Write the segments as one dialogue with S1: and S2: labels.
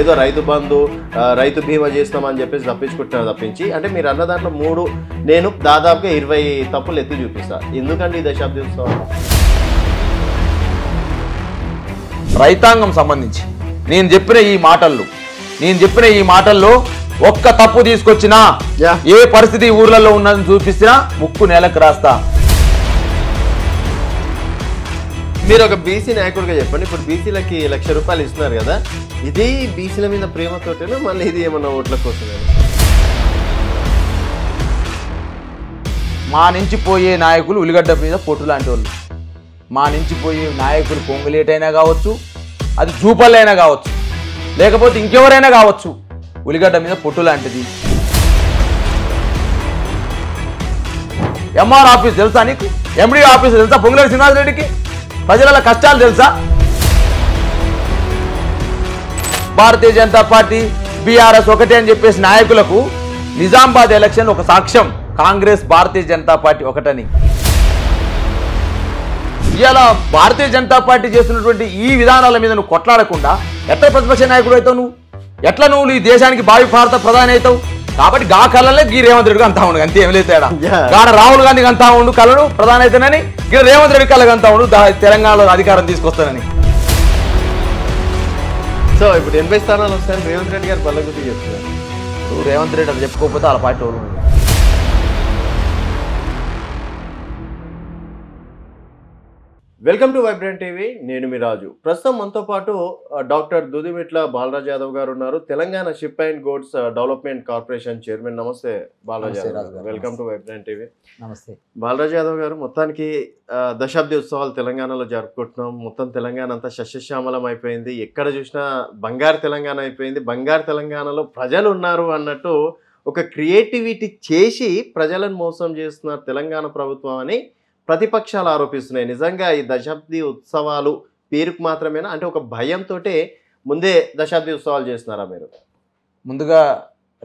S1: ఏదో రైతు బంధు రైతు బీమా చేస్తామని చెప్పేసి తప్పించుకుంటున్నారు తప్పించి అంటే మీరు అన్న దాంట్లో మూడు నేను దాదాపుగా ఇరవై తప్పులు ఎత్తి చూపిస్తాను ఎందుకండి ఈ దశాబ్ది ఉత్సవం
S2: రైతాంగం సంబంధించి నేను చెప్పిన ఈ మాటల్లో నేను చెప్పిన ఈ మాటల్లో ఒక్క తప్పు తీసుకొచ్చినా ఏ పరిస్థితి ఊర్లలో ఉన్నదని చూపిస్తున్నా ముక్కు నేలకు రాస్తా
S1: మీరు ఒక బీసీ నాయకుడిగా చెప్పండి ఇప్పుడు బీసీలకి లక్ష రూపాయలు ఇస్తున్నారు కదా ఇది బీసీల మీద ప్రేమతోటేనా మళ్ళీ ఇది ఏమన్నా ఓట్ల కోసం మా నుంచి పోయే నాయకులు
S2: ఉల్లిగడ్డ మీద పొట్టు లాంటి వాళ్ళు మా నుంచి పోయే నాయకులు పొంగులేటైనా కావచ్చు అది జూపల్లైనా కావచ్చు లేకపోతే ఇంకెవరైనా కావచ్చు ఉల్లిగడ్డ మీద పొట్టు లాంటిది ఎంఆర్ ఆఫీస్ తెలుసా నీకు ఎండి ఆఫీస్ తెలుసా పొంగులేటి శ్రీనివాస రెడ్డికి ప్రజల కష్టాలు తెలుసా భారతీయ జనతా పార్టీ బీఆర్ఎస్ ఒకటే అని చెప్పేసి నాయకులకు నిజామాబాద్ ఎలక్షన్ ఒక సాక్ష్యం కాంగ్రెస్ భారతీయ జనతా పార్టీ ఒకటని ఇవాళ భారతీయ జనతా పార్టీ చేస్తున్నటువంటి ఈ విధానాల మీద నువ్వు కొట్లాడకుండా ఎట్లా ప్రతిపక్ష నాయకుడు అవుతావు నువ్వు ఎట్లా నువ్వు ఈ దేశానికి భావి భారత ప్రధాని అవుతావు కాబట్టి గా కళలే గీ రేవంత్ రెడ్డికి అంతా ఉండు అంతే ఏం లేదు తేడా గాడ రాహుల్ గాంధీకి అంతా ఉండు కళను ప్రధాన అయితేనని గీ రేవంత్ రెడ్డి కళ్ళకి అంతా ఉండు తెలంగాణలో అధికారం తీసుకొస్తానని
S1: సో ఇప్పుడు ఎనభై స్థానాలు వస్తాయని రేవంత్ రెడ్డి గారు బల్లగుద్ది చెప్తున్నారు రేవంత్ రెడ్డి అది చెప్పుకోకపోతే వాళ్ళ పార్టీ వాళ్ళు వెల్కమ్ టు వైబ్రెంట్ టీవీ నేను మీ రాజు ప్రస్తుతం మనతో పాటు డాక్టర్ దుదిమిట్ల బాలరాజ్ యాదవ్ గారు ఉన్నారు Telangana sheep and goats development corporation chairman నమస్తే Balaraj Yadav welcome to Vibrant TV నమస్తే బాలరాజ్ యాదవ్ గారు మొత్తానికి దశాబ్ది ఉత్సవాలు తెలంగాణలో జరుపుకుంటున్నాం మొత్తం తెలంగాణ అంతా శస్యశ్యామలం అయిపోయింది ఎక్కడ చూసినా బంగారు తెలంగాణ అయిపోయింది బంగారు తెలంగాణలో ప్రజలు ఉన్నారు అన్నట్టు ఒక క్రియేటివిటీ చేసి ప్రజలను మోసం చేస్తున్నారు తెలంగాణ ప్రభుత్వం అని ప్రతిపక్షాలు ఆరోపిస్తున్నాయి నిజంగా ఈ దశాబ్ది ఉత్సవాలు పేరుకు మాత్రమేనా అంటే ఒక భయంతో ముందే దశాబ్ది ఉత్సవాలు చేస్తున్నారా మీరు ముందుగా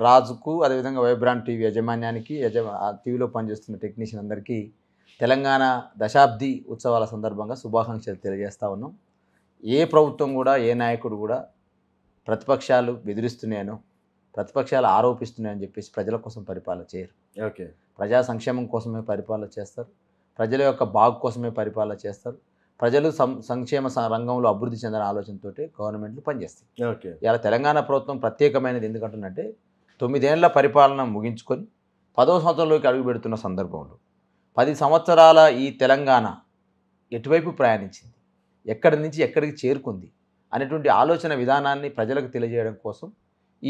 S1: రాజుకు
S2: అదేవిధంగా వైబ్రాండ్ టీవీ యజమాన్యానికి యజమా టీవీలో పనిచేస్తున్న టెక్నీషియన్ అందరికీ తెలంగాణ దశాబ్ది ఉత్సవాల సందర్భంగా శుభాకాంక్షలు తెలియజేస్తూ ఉన్నాం ఏ ప్రభుత్వం కూడా ఏ నాయకుడు కూడా ప్రతిపక్షాలు బెదిరిస్తున్నాయనో ప్రతిపక్షాలు ఆరోపిస్తున్నాయని చెప్పేసి ప్రజల కోసం పరిపాలన చేయరు ఓకే ప్రజా సంక్షేమం కోసమే పరిపాలన చేస్తారు ప్రజల యొక్క బాగు కోసమే పరిపాలన చేస్తారు ప్రజలు సంక్షేమ రంగంలో అభివృద్ధి చెందిన ఆలోచనతో గవర్నమెంట్లు పనిచేస్తాయి ఓకే ఇలా తెలంగాణ ప్రభుత్వం ప్రత్యేకమైనది ఎందుకంటుందంటే తొమ్మిదేళ్ల పరిపాలన ముగించుకొని పదవ సంవత్సరంలోకి అడుగు పెడుతున్న సందర్భంలో పది సంవత్సరాల ఈ తెలంగాణ ఎటువైపు ప్రయాణించింది ఎక్కడి నుంచి ఎక్కడికి చేరుకుంది అనేటువంటి ఆలోచన విధానాన్ని ప్రజలకు తెలియజేయడం కోసం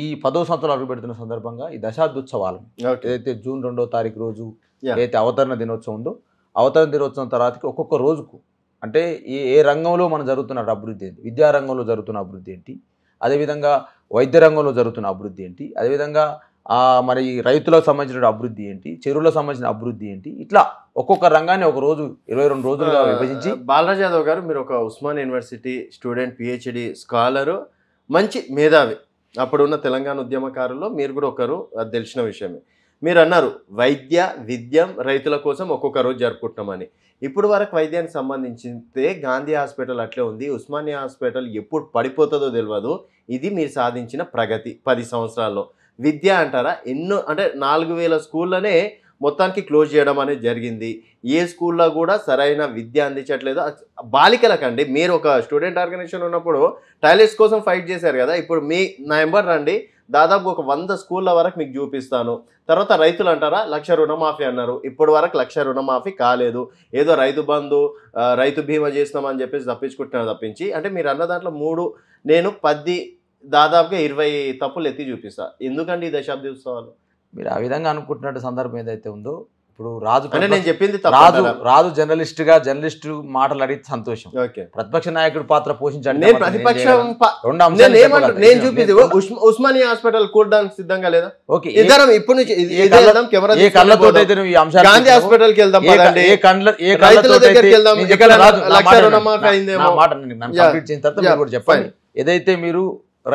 S2: ఈ పదో సంవత్సరాలు అడుగుపెడుతున్న సందర్భంగా ఈ దశాబ్దోత్సవాలను ఏదైతే జూన్ రెండో తారీఖు రోజు ఏదైతే అవతరణ దినోత్సవం ఉందో అవతరణ దినోత్సవం తర్వాతకి ఒక్కొక్క రోజుకు అంటే ఏ ఏ రంగంలో మనం జరుగుతున్న అభివృద్ధి ఏంటి విద్యారంగంలో జరుగుతున్న అభివృద్ధి ఏంటి అదేవిధంగా వైద్య రంగంలో జరుగుతున్న అభివృద్ధి ఏంటి అదేవిధంగా మరి రైతులకు సంబంధించిన అభివృద్ధి ఏంటి చెరువులకు సంబంధించిన అభివృద్ధి ఏంటి ఇట్లా ఒక్కొక్క రంగాన్ని ఒక రోజు
S1: ఇరవై రెండు రోజులుగా విభజించి బాలరాజ్ యాదవ్ గారు మీరు ఒక Osman university student PhD scholar మంచి మేధావి అప్పుడున్న తెలంగాణ ఉద్యమకారుల్లో మీరు కూడా ఒకరు అది తెలిసిన విషయమే మీరు అన్నారు వైద్య విద్యం రైతుల కోసం ఒక్కొక్క రోజు జరుపుకుంటున్నామని ఇప్పుడు వరకు వైద్యానికి సంబంధించితే గాంధీ హాస్పిటల్ అట్లే ఉంది ఉస్మానియా హాస్పిటల్ ఎప్పుడు పడిపోతుందో తెలియదు ఇది మీరు సాధించిన ప్రగతి పది సంవత్సరాల్లో విద్య అంటారా ఎన్నో అంటే నాలుగు వేల స్కూళ్ళనే మొత్తానికి క్లోజ్ చేయడం అనేది జరిగింది ఏ స్కూల్లో కూడా సరైన విద్య అందించట్లేదు బాలికలకండి మీరు ఒక స్టూడెంట్ ఆర్గనైజేషన్ ఉన్నప్పుడు టాయిలెట్స్ కోసం ఫైట్ చేశారు కదా ఇప్పుడు మీ నా నెంబర్ రండి దాదాపు ఒక వంద స్కూళ్ళ వరకు మీకు చూపిస్తాను తర్వాత రైతులు అంటారా లక్ష రుణమాఫీ అన్నారు ఇప్పటి వరకు లక్ష రుణమాఫీ కాలేదు ఏదో రైతు బంధు రైతు బీమా చేస్తామని చెప్పేసి తప్పించుకుంటున్నారు తప్పించి అంటే మీరు అన్న దాంట్లో మూడు నేను పది దాదాపుగా ఇరవై తప్పులు ఎత్తి చూపిస్తాను ఎందుకండి ఈ దశాబ్ది ఉత్సవాలు
S2: మీరు ఆ విధంగా అనుకుంటున్న సందర్భం ఏదైతే ఉందో ఇప్పుడు రాజు నేను చెప్పింది రాజు రాజు జర్నలిస్ట్ గా జర్నలిస్ట్ మాటలు అడిగి సంతోషం ప్రతిపక్ష నాయకుడు పాత్ర పోషించండి ప్రతిపక్షం నేను
S1: చూపింది ఉస్మానియా హాస్పిటల్ కూడడానికి సిద్ధంగా లేదా ఓకే ఇద్దరం ఇప్పుడు నుంచి ఏ కళ్ళతో అయితే ఈ అంశాలు గాంధీ హాస్పిటల్ కి వెళ్దాం మాట
S2: చెప్పండి ఏదైతే మీరు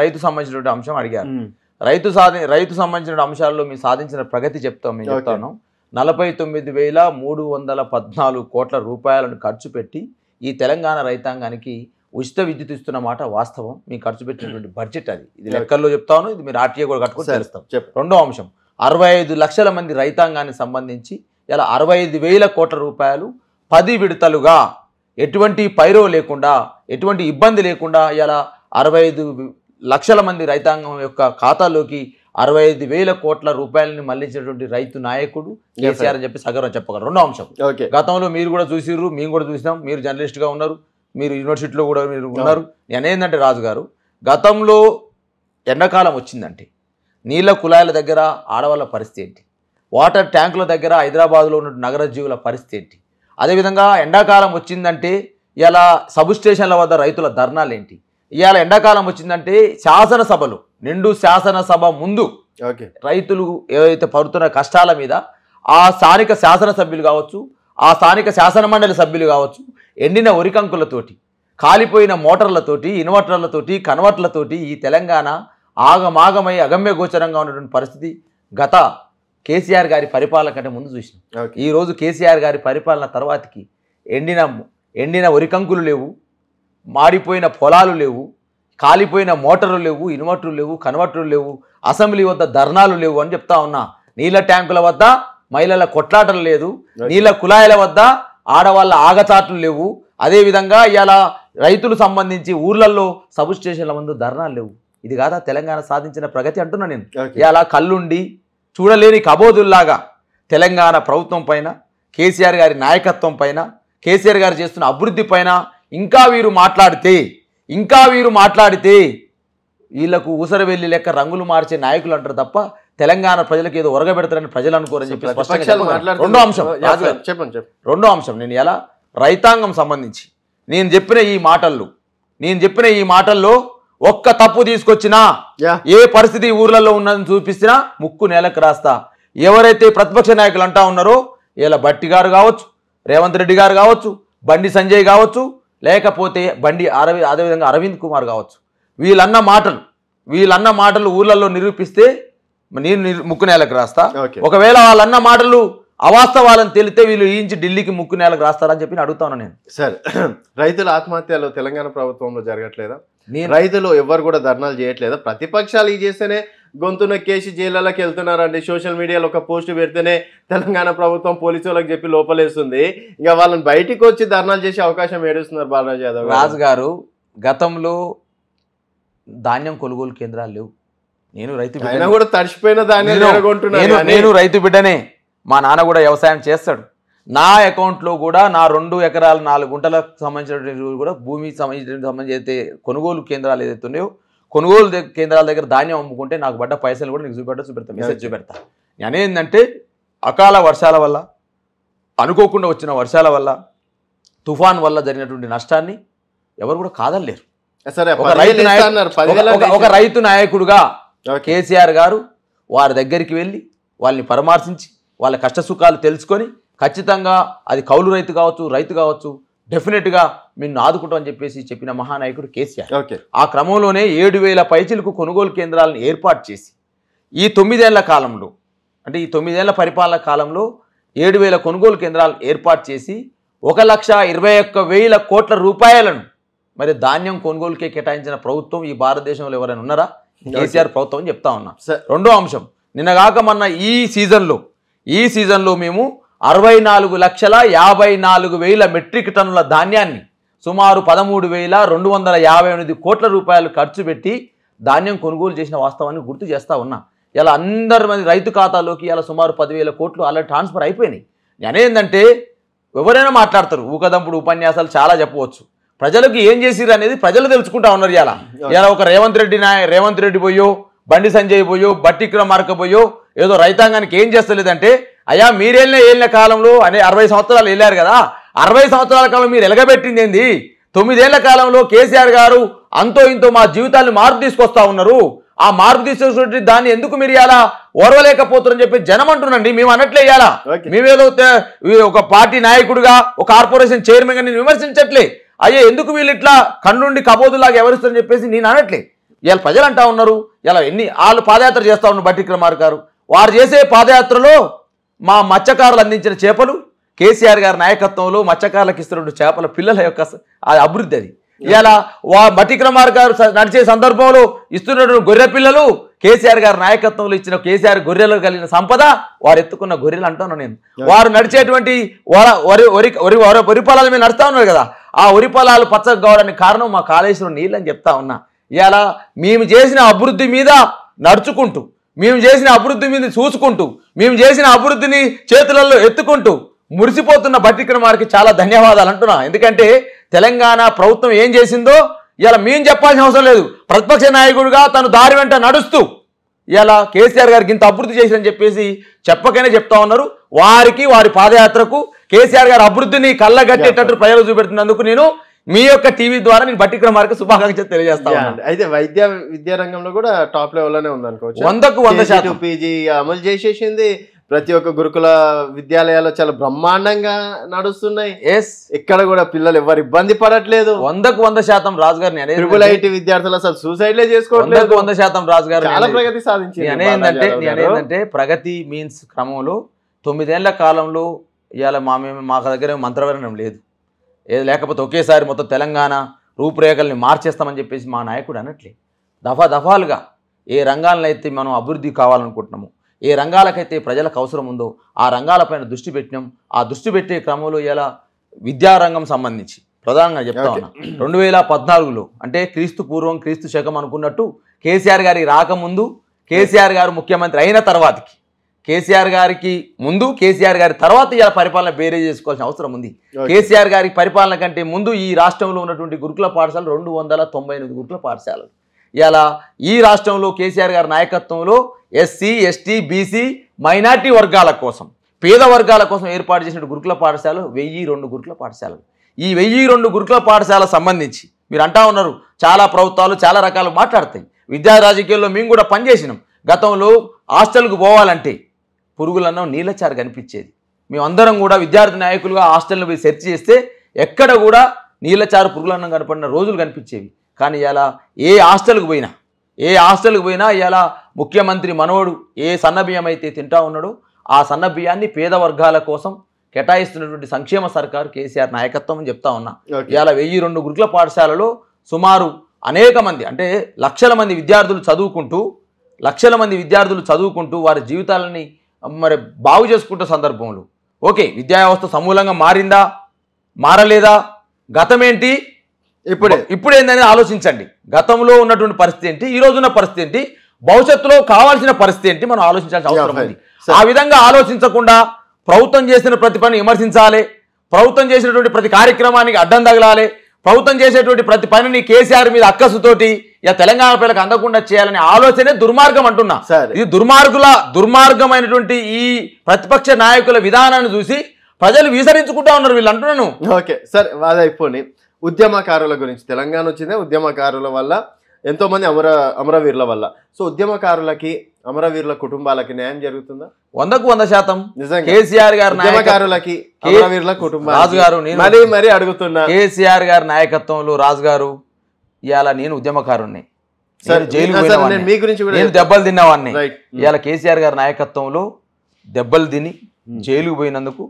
S2: రైతు సంబంధించినటువంటి అంశం అడిగారు రైతు సాధి రైతు సంబంధించిన అంశాల్లో మీ సాధించిన ప్రగతి చెప్తాం మేము చెప్తాను నలభై తొమ్మిది వేల మూడు వందల పద్నాలుగు కోట్ల రూపాయలను ఖర్చు పెట్టి ఈ తెలంగాణ రైతాంగానికి ఉచిత విద్యుత్ ఇస్తున్న మాట వాస్తవం మీ ఖర్చు పెట్టినటువంటి బడ్జెట్ అది ఇది లెక్కల్లో చెప్తాను ఇది మీరు ఆర్టీఏ కూడా కట్టుకుని తెలుస్తాం రెండో అంశం అరవై ఐదు లక్షల మంది రైతాంగానికి సంబంధించి ఇలా అరవై ఐదు వేల కోట్ల రూపాయలు పది విడతలుగా ఎటువంటి పైరో లేకుండా ఎటువంటి ఇబ్బంది లేకుండా ఇలా అరవై ఐదు లక్షల మంది రైతాంగం యొక్క ఖాతాలోకి అరవై ఐదు వేల కోట్ల రూపాయలని మళ్లించినటువంటి రైతు నాయకుడు కేసీఆర్ అని చెప్పి సగర్వం చెప్పగలరు రెండో అంశం గతంలో మీరు కూడా చూసిర్రు మేము కూడా చూసినాం మీరు జర్నలిస్ట్గా ఉన్నారు మీరు యూనివర్సిటీలో కూడా మీరు ఉన్నారు నేనేందంటే రాజు గారు గతంలో ఎండాకాలం వచ్చిందంటే నీళ్ళ కుళాయిల దగ్గర ఆడవాళ్ళ పరిస్థితి ఏంటి వాటర్ ట్యాంకుల దగ్గర హైదరాబాద్లో ఉన్న నగర జీవుల పరిస్థితి ఏంటి అదేవిధంగా ఎండాకాలం వచ్చిందంటే ఇలా సబ్ స్టేషన్ల వద్ద రైతుల ధర్నాలు ఏంటి ఇవాళ ఎండాకాలం వచ్చిందంటే శాసనసభలు నిండు శాసనసభ ముందు రైతులు ఏవైతే పడుతున్న కష్టాల మీద ఆ స్థానిక శాసనసభ్యులు కావచ్చు ఆ స్థానిక శాసనమండలి సభ్యులు కావచ్చు ఎండిన ఒరికంకులతోటి కాలిపోయిన మోటార్లతోటి ఇన్వర్టర్లతోటి కన్వర్టర్లతోటి ఈ తెలంగాణ ఆగమాగమై అగమ్య గోచరంగా ఉన్నటువంటి పరిస్థితి గత కేసీఆర్ గారి పరిపాలన కంటే ముందు చూసినాం ఈరోజు కేసీఆర్ గారి పరిపాలన తర్వాతకి ఎండిన ఎండిన ఒరికంకులు లేవు మాడిపోయిన పొలాలు లేవు కాలిపోయిన మోటార్లు లేవు ఇన్వర్టర్లు లేవు కన్వర్టర్లు లేవు అసెంబ్లీ వద్ద ధర్నాలు లేవు అని చెప్తా ఉన్నా నీళ్ళ ట్యాంకుల వద్ద మహిళల కొట్లాటలు లేదు నీళ్ళ కుళాయిల వద్ద ఆడవాళ్ళ ఆగచాట్లు లేవు అదేవిధంగా ఇలా రైతులు సంబంధించి ఊర్లలో సబ్ స్టేషన్ల ముందు ధర్నాలు లేవు ఇది కాదా తెలంగాణ సాధించిన ప్రగతి అంటున్నా నేను ఇలా కళ్ళుండి చూడలేని కబోదుల్లాగా తెలంగాణ ప్రభుత్వం పైన కేసీఆర్ గారి నాయకత్వం పైన కేసీఆర్ గారు చేస్తున్న అభివృద్ధి పైన ఇంకా వీరు మాట్లాడితే ఇంకా వీరు మాట్లాడితే వీళ్లకు వెళ్ళి లెక్క రంగులు మార్చే నాయకులు అంటారు తప్ప తెలంగాణ ప్రజలకు ఏదో ఒరగబెడతారని ప్రజలు అనుకోరని చెప్పి రెండో అంశం చెప్పండి రెండో అంశం నేను ఎలా రైతాంగం సంబంధించి నేను చెప్పిన ఈ మాటల్లో నేను చెప్పిన ఈ మాటల్లో ఒక్క తప్పు తీసుకొచ్చినా ఏ పరిస్థితి ఊర్లలో ఉన్నదని చూపిస్తున్నా ముక్కు నేలకు రాస్తా ఎవరైతే ప్రతిపక్ష నాయకులు అంటా ఉన్నారో ఇలా భట్టి గారు కావచ్చు రేవంత్ రెడ్డి గారు కావచ్చు బండి సంజయ్ కావచ్చు లేకపోతే బండి అరవి అదేవిధంగా అరవింద్ కుమార్ కావచ్చు వీళ్ళన్న మాటలు వీళ్ళన్న మాటలు ఊర్లలో నిరూపిస్తే నేను ముక్కు నేలకు రాస్తా ఒకవేళ
S1: వాళ్ళన్న మాటలు అవాస్తవాలను తెలితే వీళ్ళు ఈయించి ఢిల్లీకి ముక్కు నేలకు రాస్తారని చెప్పి అడుగుతాను నేను సరే రైతుల ఆత్మహత్యలు తెలంగాణ ప్రభుత్వంలో జరగట్లేదా రైతులు ఎవరు కూడా ధర్నాలు చేయట్లేదా ప్రతిపక్షాలు ఈ చేస్తేనే గొంతు నొక్కేసి జైళ్ళకి వెళ్తున్నారండి సోషల్ మీడియాలో ఒక పోస్ట్ పెడితేనే తెలంగాణ ప్రభుత్వం పోలీసు చెప్పి లోపలేస్తుంది ఇక వాళ్ళని బయటికి వచ్చి ధర్నాలు చేసే అవకాశం ఏడుస్తున్నారు బాలరాజ్ యాదవ్ రాజు గారు గతంలో ధాన్యం కొనుగోలు కేంద్రాలు లేవు నేను రైతు బిడ్డ కూడా తడిచిపోయిన ధాన్యం నేను రైతు బిడ్డనే
S2: మా నాన్న కూడా వ్యవసాయం చేస్తాడు నా అకౌంట్లో కూడా నా రెండు ఎకరాల నాలుగు గుంటలకు సంబంధించినటువంటి కూడా భూమికి సంబంధించిన సంబంధించి అయితే కొనుగోలు కేంద్రాలు ఏదైతే ఉన్నాయో కొనుగోలు కేంద్రాల దగ్గర ధాన్యం అమ్ముకుంటే నాకు పడ్డ పైసలు కూడా నీకు చూపెట్టా చూపెడతా మెసేజ్ చూపెడతా నేనేందంటే అకాల వర్షాల వల్ల అనుకోకుండా వచ్చిన వర్షాల వల్ల తుఫాన్ వల్ల జరిగినటువంటి నష్టాన్ని ఎవరు కూడా కాదలేరు eh, ఒక రైతు నాయకుడుగా కేసీఆర్ గారు వారి దగ్గరికి వెళ్ళి వాళ్ళని పరామర్శించి వాళ్ళ కష్టసుఖాలు తెలుసుకొని ఖచ్చితంగా అది కౌలు రైతు కావచ్చు రైతు కావచ్చు డెఫినెట్గా మేము ఆదుకుంటామని చెప్పేసి చెప్పిన మహానాయకుడు కేసీఆర్ ఆ క్రమంలోనే ఏడు వేల పైచిలకు కొనుగోలు కేంద్రాలను ఏర్పాటు చేసి ఈ తొమ్మిదేళ్ల కాలంలో అంటే ఈ తొమ్మిదేళ్ల పరిపాలన కాలంలో ఏడు వేల కొనుగోలు కేంద్రాలు ఏర్పాటు చేసి ఒక లక్ష ఇరవై ఒక్క వేల కోట్ల రూపాయలను మరి ధాన్యం కొనుగోలుకే కేటాయించిన ప్రభుత్వం ఈ భారతదేశంలో ఎవరైనా ఉన్నారా కేసీఆర్ ప్రభుత్వం చెప్తా ఉన్నా రెండో అంశం నిన్నగాక మొన్న ఈ సీజన్లో ఈ సీజన్లో మేము అరవై నాలుగు లక్షల యాభై నాలుగు వేల మెట్రిక్ టన్నుల ధాన్యాన్ని సుమారు పదమూడు వేల రెండు వందల యాభై ఎనిమిది కోట్ల రూపాయలు ఖర్చు పెట్టి ధాన్యం కొనుగోలు చేసిన వాస్తవాన్ని గుర్తు చేస్తూ ఉన్నా ఇలా అందరి మంది రైతు ఖాతాలోకి ఇలా సుమారు పదివేల కోట్లు అలా ట్రాన్స్ఫర్ అయిపోయినాయి ఏంటంటే ఎవరైనా మాట్లాడతారు ఊకదంపుడు ఉపన్యాసాలు చాలా చెప్పవచ్చు ప్రజలకు ఏం చేసిరు అనేది ప్రజలు తెలుసుకుంటా ఉన్నారు ఇలా ఇలా ఒక రేవంత్ రెడ్డి నాయ రేవంత్ రెడ్డి పోయో బండి సంజయ్ పోయో బట్టి మార్క పోయో ఏదో రైతాంగానికి ఏం చేస్తలేదంటే అయ్యా మీరేళ్ళ వెళ్ళిన కాలంలో అనే అరవై సంవత్సరాలు వెళ్ళారు కదా అరవై సంవత్సరాల కాలం మీరు ఎలగబెట్టింది ఏంది తొమ్మిదేళ్ల కాలంలో కేసీఆర్ గారు అంతో ఇంతో మా జీవితాన్ని మార్పు తీసుకొస్తా ఉన్నారు ఆ మార్పు తీసుకొచ్చి దాన్ని ఎందుకు మీరు ఇవ్వాలా ఓర్వలేకపోతున్నారని చెప్పి జనం అంటున్నండి మేము అన్నట్లే ఇవ్వాలా మేమేదో ఒక పార్టీ నాయకుడుగా ఒక కార్పొరేషన్ చైర్మన్ గా నేను విమర్శించట్లే అయ్యే ఎందుకు వీళ్ళు ఇట్లా కన్నుండి కబోదులాగా ఎవరిస్తారని చెప్పేసి నేను అనట్లే ఇలా ప్రజలు అంటా ఉన్నారు ఇలా ఎన్ని వాళ్ళు పాదయాత్ర చేస్తా ఉన్నారు బట్టి గారు వారు చేసే పాదయాత్రలో మా మత్స్యకారులు అందించిన చేపలు కేసీఆర్ గారి నాయకత్వంలో మత్స్యకారులకు ఇస్తున్న చేపల పిల్లల యొక్క అభివృద్ధి అది ఇలా వా మటిక్రమార్ గారు నడిచే సందర్భంలో ఇస్తున్నటువంటి గొర్రె పిల్లలు కేసీఆర్ గారి నాయకత్వంలో ఇచ్చిన కేసీఆర్ గొర్రెలు కలిగిన సంపద వారు ఎత్తుకున్న గొర్రెలు అంటాను నేను వారు నడిచేటువంటి వరి వరి వరి వరి పొలాల మీద నడుస్తూ ఉన్నారు కదా ఆ వరి పొలాలు పచ్చగా కావడానికి కారణం మా కాళేశ్వరం నీళ్ళని చెప్తా ఉన్నా ఇలా మేము చేసిన అభివృద్ధి మీద నడుచుకుంటూ మేము చేసిన అభివృద్ధి మీద చూసుకుంటూ మేము చేసిన అభివృద్ధిని చేతులలో ఎత్తుకుంటూ మురిసిపోతున్న భట్టిక్రమారికి చాలా ధన్యవాదాలు అంటున్నా ఎందుకంటే తెలంగాణ ప్రభుత్వం ఏం చేసిందో ఇలా మేము చెప్పాల్సిన అవసరం లేదు ప్రతిపక్ష నాయకుడిగా తను దారి వెంట నడుస్తూ ఇలా కేసీఆర్ గారికి ఇంత అభివృద్ధి చేసిందని చెప్పేసి చెప్పకనే చెప్తా ఉన్నారు వారికి వారి పాదయాత్రకు కేసీఆర్ గారి అభివృద్ధిని కళ్ళగట్టేటట్టు ప్రజలు చూపెడుతున్నందుకు నేను మీ యొక్క టీవీ ద్వారా నేను బట్టి మార్కు శుభాకాంక్షలు తెలియజేస్తాను
S1: అయితే వైద్య విద్యా రంగంలో కూడా టాప్ లెవెల్లోనే ఉందనుకోవచ్చు వందకు వంద శాతం పీజీ అమలు చేసేసింది ప్రతి ఒక్క గురుకుల విద్యాలయాలు చాలా బ్రహ్మాండంగా నడుస్తున్నాయి ఎస్ ఇక్కడ కూడా పిల్లలు ఎవరు ఇబ్బంది పడట్లేదు వందకు వంద శాతం రాజుగారిని గారిని ట్రిపుల్ ఐటీ విద్యార్థులు అసలు సూసైడ్లే చేసుకోవట్లేదు వంద శాతం రాజుగారు చాలా ప్రగతి సాధించింది
S2: ప్రగతి మీన్స్ క్రమంలో తొమ్మిదేళ్ల కాలంలో ఇవాళ మా మేము మా దగ్గర మంత్రవరణం లేదు ఏది లేకపోతే ఒకేసారి మొత్తం తెలంగాణ రూపురేఖల్ని మార్చేస్తామని చెప్పేసి మా నాయకుడు అనట్లే దఫా దఫాలుగా ఏ రంగాలనైతే మనం అభివృద్ధి కావాలనుకుంటున్నాము ఏ రంగాలకైతే ప్రజలకు అవసరం ఉందో ఆ రంగాలపైన దృష్టి పెట్టినాం ఆ దృష్టి పెట్టే క్రమంలో ఎలా విద్యారంగం సంబంధించి ప్రధానంగా చెప్తా ఉన్నా రెండు వేల పద్నాలుగులో అంటే క్రీస్తు పూర్వం క్రీస్తు శకం అనుకున్నట్టు కేసీఆర్ గారికి రాకముందు కేసీఆర్ గారు ముఖ్యమంత్రి అయిన తర్వాతకి కేసీఆర్ గారికి ముందు కేసీఆర్ గారి తర్వాత ఇలా పరిపాలన బేరే చేసుకోవాల్సిన అవసరం ఉంది కేసీఆర్ గారి పరిపాలన కంటే ముందు ఈ రాష్ట్రంలో ఉన్నటువంటి గురుకుల పాఠశాలలు రెండు వందల తొంభై ఎనిమిది గురుకుల పాఠశాలలు ఇలా ఈ రాష్ట్రంలో కేసీఆర్ గారి నాయకత్వంలో ఎస్సీ ఎస్టీ బీసీ మైనార్టీ వర్గాల కోసం పేద వర్గాల కోసం ఏర్పాటు చేసిన గురుకుల పాఠశాలలు వెయ్యి రెండు గురుకుల పాఠశాలలు ఈ వెయ్యి రెండు గురుకుల పాఠశాల సంబంధించి మీరు అంటా ఉన్నారు చాలా ప్రభుత్వాలు చాలా రకాలు మాట్లాడతాయి విద్యా రాజకీయాల్లో మేము కూడా పనిచేసినాం గతంలో హాస్టల్కు పోవాలంటే పురుగులన్నం నీళ్ళచారు కనిపించేది మేమందరం కూడా విద్యార్థి నాయకులుగా హాస్టల్ని పోయి సెర్చ్ చేస్తే ఎక్కడ కూడా నీళ్ళచారు పురుగులన్నం కనపడిన రోజులు కనిపించేవి కానీ ఇలా ఏ హాస్టల్కి పోయినా ఏ హాస్టల్కి పోయినా ఇలా ముఖ్యమంత్రి మనవడు ఏ సన్నబియ్యం అయితే తింటా ఉన్నాడో ఆ సన్నబియ్యాన్ని పేద వర్గాల కోసం కేటాయిస్తున్నటువంటి సంక్షేమ సర్కారు కేసీఆర్ నాయకత్వం అని చెప్తా ఉన్నా ఇవాళ వెయ్యి రెండు గురుకుల పాఠశాలలో సుమారు అనేక మంది అంటే లక్షల మంది విద్యార్థులు చదువుకుంటూ లక్షల మంది విద్యార్థులు చదువుకుంటూ వారి జీవితాలని మరి బాగు చేసుకుంటున్న సందర్భంలో ఓకే విద్యా వ్యవస్థ సమూలంగా మారిందా మారలేదా గతమేంటి ఇప్పుడే ఇప్పుడు ఏంటనేది ఆలోచించండి గతంలో ఉన్నటువంటి పరిస్థితి ఏంటి ఈ రోజున్న పరిస్థితి ఏంటి భవిష్యత్తులో కావాల్సిన పరిస్థితి ఏంటి మనం ఆలోచించాల్సిన అవసరం ఉంది ఆ విధంగా ఆలోచించకుండా ప్రభుత్వం చేసిన ప్రతి పని విమర్శించాలి ప్రభుత్వం చేసినటువంటి ప్రతి కార్యక్రమానికి అడ్డం తగలాలి ప్రభుత్వం చేసేటువంటి ప్రతి పనిని కేసీఆర్ మీద అక్కసుతోటి ఇక తెలంగాణ ప్రజలకు అందకుండా చేయాలనే ఆలోచనే దుర్మార్గం అంటున్నా ఇది దుర్మార్గుల
S1: దుర్మార్గమైనటువంటి ఈ ప్రతిపక్ష నాయకుల విధానాన్ని చూసి ప్రజలు విసరించుకుంటా ఉన్నారు వీళ్ళు అంటున్నాను ఓకే సరే అది అయిపోయి ఉద్యమకారుల గురించి తెలంగాణ వచ్చిందే ఉద్యమకారుల వల్ల ఎంతోమంది అమర అమరవీరుల వల్ల సో ఉద్యమకారులకి అమరవీరుల కుటుంబాలకి న్యాయం జరుగుతుందా
S2: వందకు వంద శాతం
S1: కేసీఆర్ గారి నాయకులకి అమరవీరుల కుటుంబం రాజుగారు మరీ
S2: మరీ అడుగుతున్నా కేసీఆర్ గారి నాయకత్వంలో రాజుగారు ఇవాళ నేను ఉద్యమకారుణ్ణి మీ గురించి నేను దెబ్బలు తిన్నవాడిని hmm. ఇవాళ కేసీఆర్ గారి నాయకత్వంలో దెబ్బలు తిని hmm. జైలుకు పోయినందుకు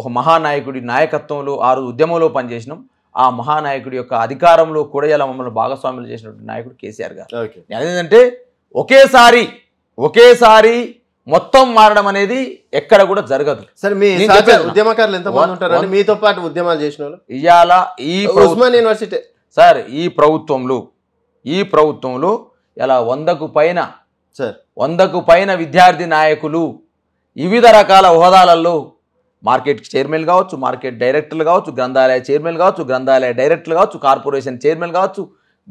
S2: ఒక మహానాయకుడి నాయకత్వంలో ఆరు ఉద్యమంలో పనిచేసినాం ఆ మహానాయకుడి యొక్క అధికారంలో కూడా ఇలా మమ్మల్ని భాగస్వాములు చేసినటువంటి నాయకుడు కేసీఆర్ గారు అదేంటంటే ఒకేసారి ఒకేసారి మొత్తం మారడం అనేది ఎక్కడ కూడా జరగదు ఉద్యమకారులు
S1: మీతో పాటు ఉద్యమాలు చేసిన వాళ్ళు
S2: ఇవాళ ఈ ఉస్మాన్ యూనివర్సిటీ సార్ ఈ ప్రభుత్వంలో ఈ ప్రభుత్వంలో ఇలా వందకు పైన సార్ వందకు పైన విద్యార్థి నాయకులు వివిధ రకాల హోదాలలో మార్కెట్ చైర్మన్ కావచ్చు మార్కెట్ డైరెక్టర్లు కావచ్చు గ్రంథాలయ చైర్మన్ కావచ్చు గ్రంథాలయ డైరెక్టర్లు కావచ్చు కార్పొరేషన్ చైర్మన్ కావచ్చు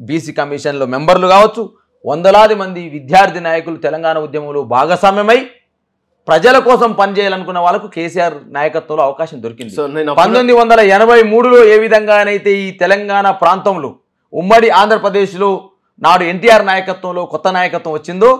S2: బీసీ కమిషన్లో మెంబర్లు కావచ్చు వందలాది మంది విద్యార్థి నాయకులు తెలంగాణ ఉద్యమంలో భాగస్వామ్యమై ప్రజల కోసం పనిచేయాలనుకున్న వాళ్ళకు కేసీఆర్ నాయకత్వంలో అవకాశం దొరికింది పంతొమ్మిది వందల ఎనభై మూడులో ఏ విధంగానైతే ఈ తెలంగాణ ప్రాంతంలో ఉమ్మడి ఆంధ్రప్రదేశ్లో నాడు ఎన్టీఆర్ నాయకత్వంలో కొత్త నాయకత్వం వచ్చిందో